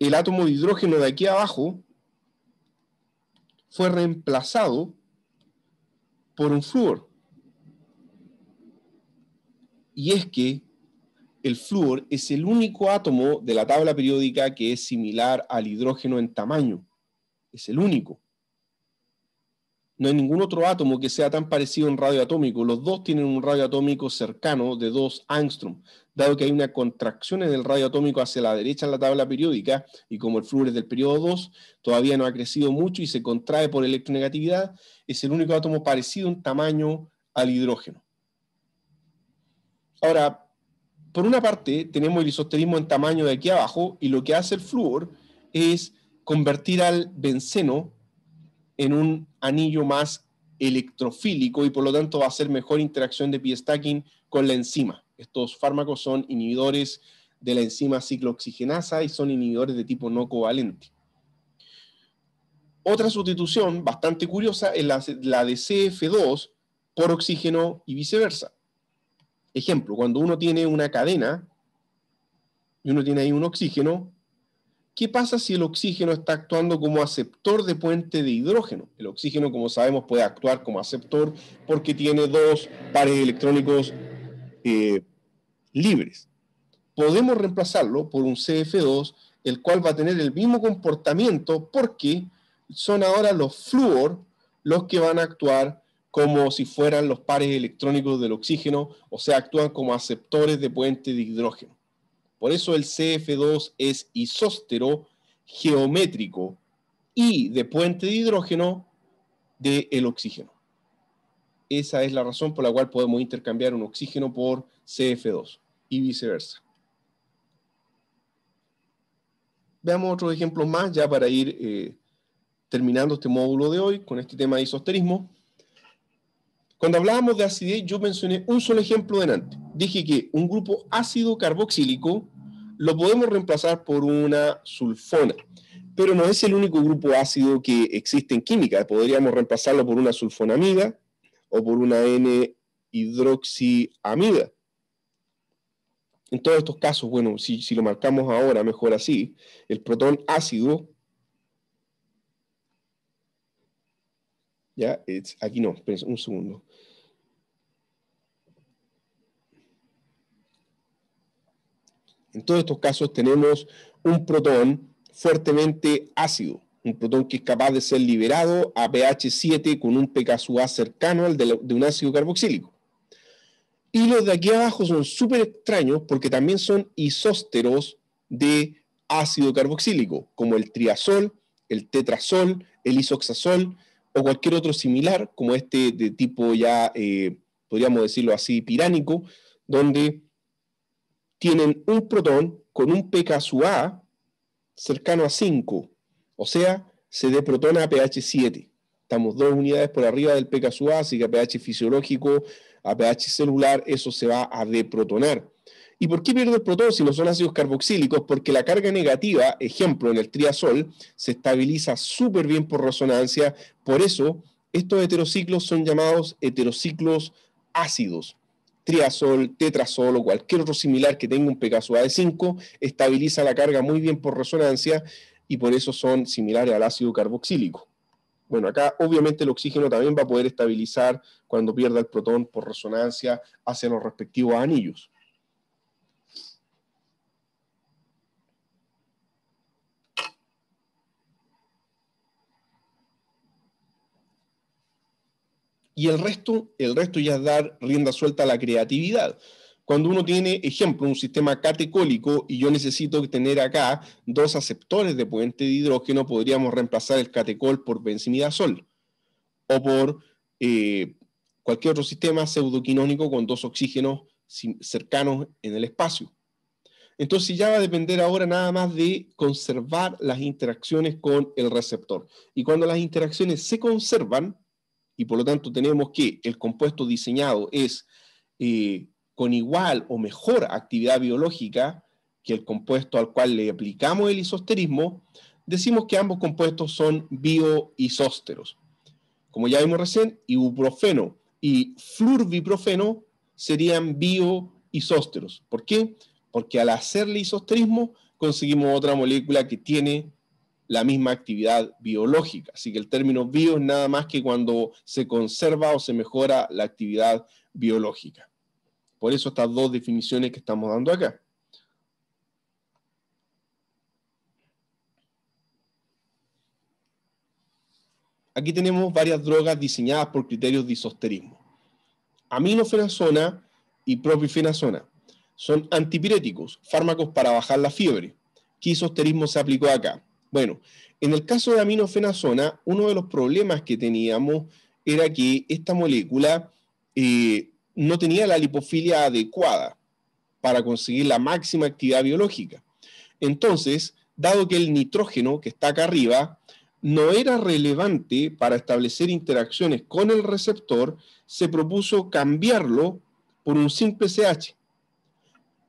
el átomo de hidrógeno de aquí abajo fue reemplazado por un flúor. Y es que el flúor es el único átomo de la tabla periódica que es similar al hidrógeno en tamaño. Es el único. No hay ningún otro átomo que sea tan parecido en radio atómico. Los dos tienen un radio atómico cercano de 2 angstrom, dado que hay una contracción el radio atómico hacia la derecha en la tabla periódica, y como el flúor es del periodo 2, todavía no ha crecido mucho y se contrae por electronegatividad, es el único átomo parecido en tamaño al hidrógeno. Ahora, por una parte, tenemos el isosterismo en tamaño de aquí abajo y lo que hace el flúor es convertir al benceno en un anillo más electrofílico y por lo tanto va a ser mejor interacción de p-stacking con la enzima. Estos fármacos son inhibidores de la enzima ciclooxigenasa y son inhibidores de tipo no covalente. Otra sustitución bastante curiosa es la de CF2 por oxígeno y viceversa. Ejemplo, cuando uno tiene una cadena y uno tiene ahí un oxígeno, ¿qué pasa si el oxígeno está actuando como aceptor de puente de hidrógeno? El oxígeno, como sabemos, puede actuar como aceptor porque tiene dos pares electrónicos eh, libres. Podemos reemplazarlo por un CF2, el cual va a tener el mismo comportamiento porque son ahora los flúor los que van a actuar como si fueran los pares electrónicos del oxígeno, o sea, actúan como aceptores de puente de hidrógeno. Por eso el CF2 es isóstero, geométrico y de puente de hidrógeno del oxígeno. Esa es la razón por la cual podemos intercambiar un oxígeno por CF2 y viceversa. Veamos otros ejemplos más ya para ir eh, terminando este módulo de hoy con este tema de isosterismo. Cuando hablábamos de acidez, yo mencioné un solo ejemplo delante. Dije que un grupo ácido carboxílico lo podemos reemplazar por una sulfona, pero no es el único grupo ácido que existe en química. Podríamos reemplazarlo por una sulfonamida o por una N-hidroxiamida. En todos estos casos, bueno, si, lo marcamos ahora, mejor así, el protón ácido ¿Ya? aquí no, un segundo. En todos estos casos tenemos un protón fuertemente ácido, un protón que es capaz de ser liberado a pH 7 con un pKa cercano al de, un ácido carboxílico. Y los de aquí abajo son súper extraños porque también son isósteros de ácido carboxílico, como el triazol, el tetrazol, el isoxazol o cualquier otro similar, como este de tipo ya, eh, podríamos decirlo así, piránico, donde tienen un protón con un pKa cercano a 5, o sea, se deprotona a pH 7. Estamos dos unidades por arriba del pKa, así que a pH fisiológico, a pH celular, eso se va a deprotonar. ¿Y por qué pierde el protón si no son ácidos carboxílicos? Porque la carga negativa, ejemplo, en el triazol, se estabiliza súper bien por resonancia. Por eso, estos heterociclos son llamados heterociclos ácidos triazol, tetrazol o cualquier otro similar que tenga un pegaso de 5 estabiliza la carga muy bien por resonancia y por eso son similares al ácido carboxílico. Bueno, acá obviamente el oxígeno también va a poder estabilizar cuando pierda el protón por resonancia hacia los respectivos anillos. y el resto, el resto ya es dar rienda suelta a la creatividad. Cuando uno tiene, ejemplo, un sistema catecólico y yo necesito tener acá dos aceptores de puente de hidrógeno, podríamos reemplazar el catecol por benzimidazol o por eh, cualquier otro sistema pseudoquinónico con dos oxígenos cercanos en el espacio. Entonces ya va a depender ahora nada más de conservar las interacciones con el receptor. Y cuando las interacciones se conservan, y por lo tanto tenemos que el compuesto diseñado es eh, con igual o mejor actividad biológica que el compuesto al cual le aplicamos el isosterismo, decimos que ambos compuestos son bioisósteros. Como ya vimos recién, ibuprofeno y flurbiprofeno serían bioisósteros. ¿Por qué? Porque al hacerle isosterismo conseguimos otra molécula que tiene la misma actividad biológica. Así que el término bio es nada más que cuando se conserva o se mejora la actividad biológica. Por eso estas dos definiciones que estamos dando acá. Aquí tenemos varias drogas diseñadas por criterios de isosterismo. Aminofenazona y propifenazona son antipiréticos, fármacos para bajar la fiebre. ¿Qué isosterismo se aplicó acá? Bueno, en el caso de aminofenazona, uno de los problemas que teníamos era que esta molécula eh, no tenía la lipofilia adecuada para conseguir la máxima actividad biológica. Entonces, dado que el nitrógeno que está acá arriba no era relevante para establecer interacciones con el receptor, se propuso cambiarlo por un simple CH.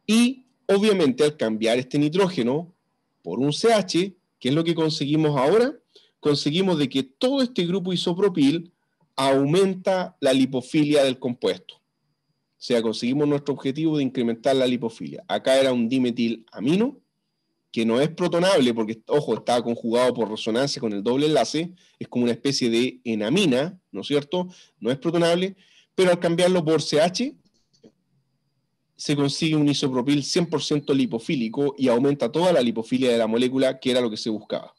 Y obviamente al cambiar este nitrógeno por un CH, ¿Qué es lo que conseguimos ahora? Conseguimos de que todo este grupo isopropil aumenta la lipofilia del compuesto. O sea, conseguimos nuestro objetivo de incrementar la lipofilia. Acá era un dimetilamino, que no es protonable, porque, ojo, está conjugado por resonancia con el doble enlace, es como una especie de enamina, ¿no es cierto? No es protonable, pero al cambiarlo por CH, se consigue un isopropil 100% lipofílico y aumenta toda la lipofilia de la molécula, que era lo que se buscaba.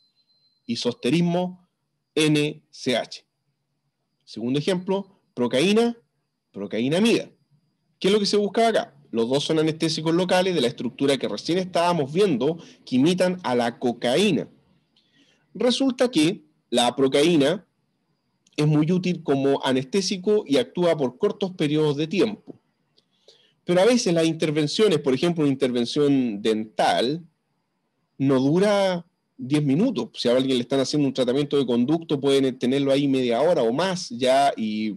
Isosterismo NCH. Segundo ejemplo, procaína, mida. ¿Qué es lo que se buscaba acá? Los dos son anestésicos locales de la estructura que recién estábamos viendo que imitan a la cocaína. Resulta que la procaína es muy útil como anestésico y actúa por cortos periodos de tiempo. Pero a veces las intervenciones, por ejemplo, una intervención dental, no dura 10 minutos. Si a alguien le están haciendo un tratamiento de conducto, pueden tenerlo ahí media hora o más ya y,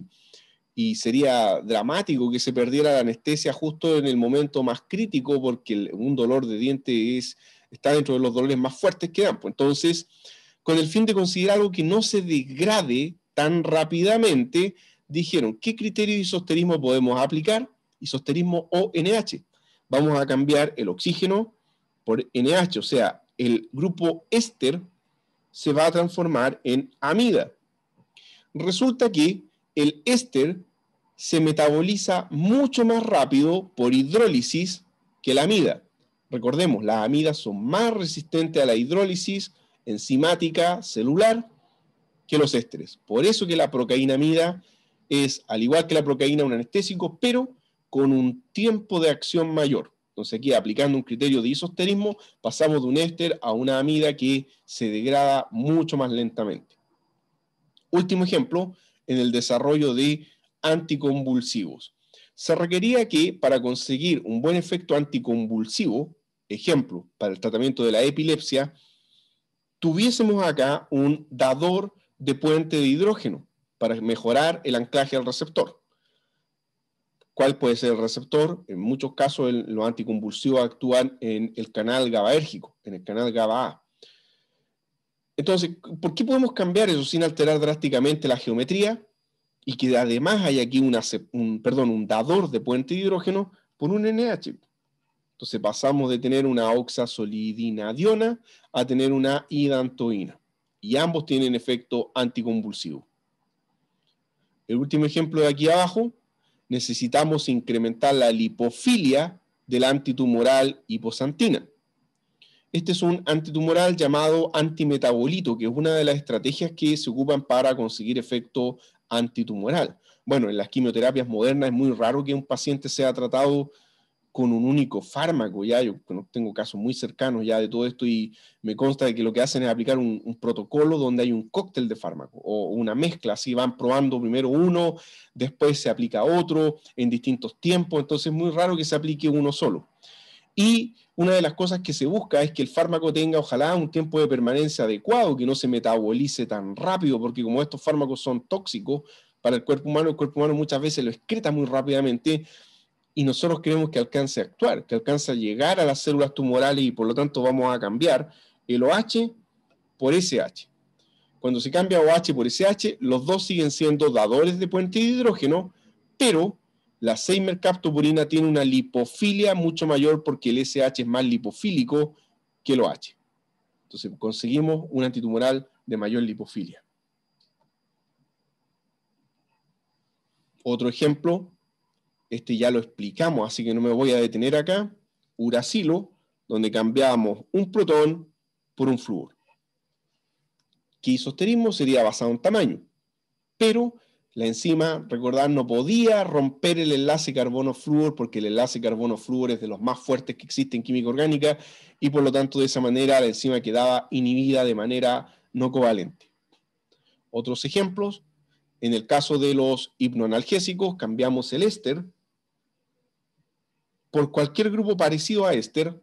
sería dramático que se perdiera la anestesia justo en el momento más crítico porque un dolor de diente es, está dentro de los dolores más fuertes que dan. Pues entonces, con el fin de considerar algo que no se degrade tan rápidamente, dijeron, ¿qué criterio de isosterismo podemos aplicar? isosterismo o NH. Vamos a cambiar el oxígeno por NH, o sea, el grupo éster se va a transformar en amida. Resulta que el éster se metaboliza mucho más rápido por hidrólisis que la amida. Recordemos, las amidas son más resistentes a la hidrólisis enzimática celular que los ésteres. Por eso que la procaína amida es, al igual que la procaína, un anestésico, pero con un tiempo de acción mayor. Entonces aquí, aplicando un criterio de isosterismo, pasamos de un éster a una amida que se degrada mucho más lentamente. Último ejemplo, en el desarrollo de anticonvulsivos. Se requería que para conseguir un buen efecto anticonvulsivo, ejemplo, para el tratamiento de la epilepsia, tuviésemos acá un dador de puente de hidrógeno para mejorar el anclaje al receptor cuál puede ser el receptor. En muchos casos el, los anticonvulsivos actúan en el canal GABAérgico, en el canal GABA-A. Entonces, ¿por qué podemos cambiar eso sin alterar drásticamente la geometría? Y que además hay aquí un, perdón, un dador de puente de hidrógeno por un NH. Entonces pasamos de tener una oxasolidinadiona a tener una hidantoína. Y ambos tienen efecto anticonvulsivo. El último ejemplo de aquí abajo necesitamos incrementar la lipofilia del antitumoral hiposantina. Este es un antitumoral llamado antimetabolito, que es una de las estrategias que se ocupan para conseguir efecto antitumoral. Bueno, en las quimioterapias modernas es muy raro que un paciente sea tratado con un único fármaco, ya yo tengo casos muy cercanos ya de todo esto y me consta de que lo que hacen es aplicar un, protocolo donde hay un cóctel de fármaco, o una mezcla, así van probando primero uno, después se aplica otro en distintos tiempos, entonces es muy raro que se aplique uno solo. Y una de las cosas que se busca es que el fármaco tenga ojalá un tiempo de permanencia adecuado, que no se metabolice tan rápido, porque como estos fármacos son tóxicos para el cuerpo humano, el cuerpo humano muchas veces lo excreta muy rápidamente, y nosotros queremos que alcance a actuar, que alcance a llegar a las células tumorales y por lo tanto vamos a cambiar el OH por SH. Cuando se cambia OH por SH, los dos siguen siendo dadores de puente de hidrógeno, pero la 6-mercaptopurina tiene una lipofilia mucho mayor porque el SH es más lipofílico que el OH. Entonces conseguimos un antitumoral de mayor lipofilia. Otro ejemplo, este ya lo explicamos, así que no me voy a detener acá, uracilo, donde cambiamos un protón por un flúor. Que isosterismo sería basado en tamaño, pero la enzima, recordad, no podía romper el enlace carbono-flúor porque el enlace carbono-flúor es de los más fuertes que existen en química orgánica y por lo tanto de esa manera la enzima quedaba inhibida de manera no covalente. Otros ejemplos, en el caso de los hipnoanalgésicos, cambiamos el éster por cualquier grupo parecido a éster,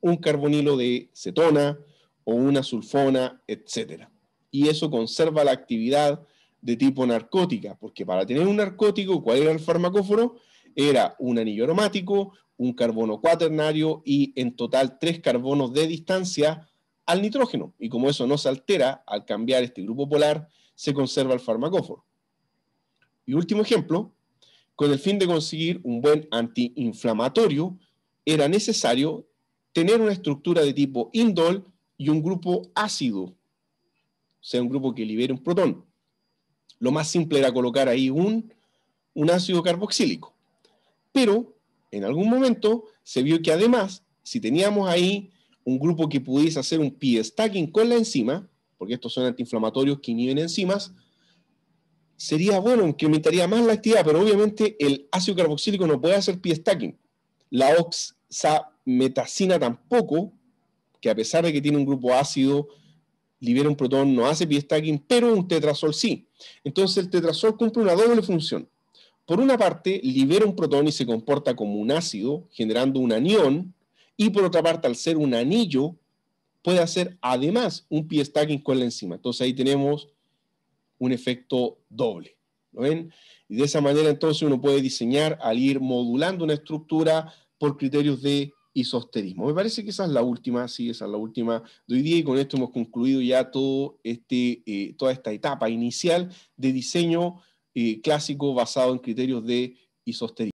un carbonilo de cetona o una sulfona, etc. Y eso conserva la actividad de tipo narcótica, porque para tener un narcótico, ¿cuál era el farmacóforo? Era un anillo aromático, un carbono cuaternario y en total tres carbonos de distancia al nitrógeno. Y como eso no se altera al cambiar este grupo polar, se conserva el farmacóforo. Y último ejemplo, con el fin de conseguir un buen antiinflamatorio, era necesario tener una estructura de tipo indol y un grupo ácido, o sea, un grupo que libere un protón. Lo más simple era colocar ahí un, ácido carboxílico. Pero en algún momento se vio que además, si teníamos ahí un grupo que pudiese hacer un P-stacking con la enzima, porque estos son antiinflamatorios que inhiben enzimas, sería bueno, que aumentaría más la actividad, pero obviamente el ácido carboxílico no puede hacer pie stacking. La oxametacina tampoco, que a pesar de que tiene un grupo ácido, libera un protón, no hace pie stacking, pero un tetrasol sí. Entonces el tetrasol cumple una doble función. Por una parte, libera un protón y se comporta como un ácido, generando un anión, y por otra parte, al ser un anillo, puede hacer además un pie stacking con la enzima. Entonces ahí tenemos un efecto doble. ¿Lo ven? Y de esa manera entonces uno puede diseñar al ir modulando una estructura por criterios de isosterismo. Me parece que esa es la última, sí, esa es la última de hoy día y con esto hemos concluido ya todo este, eh, toda esta etapa inicial de diseño eh, clásico basado en criterios de isosterismo.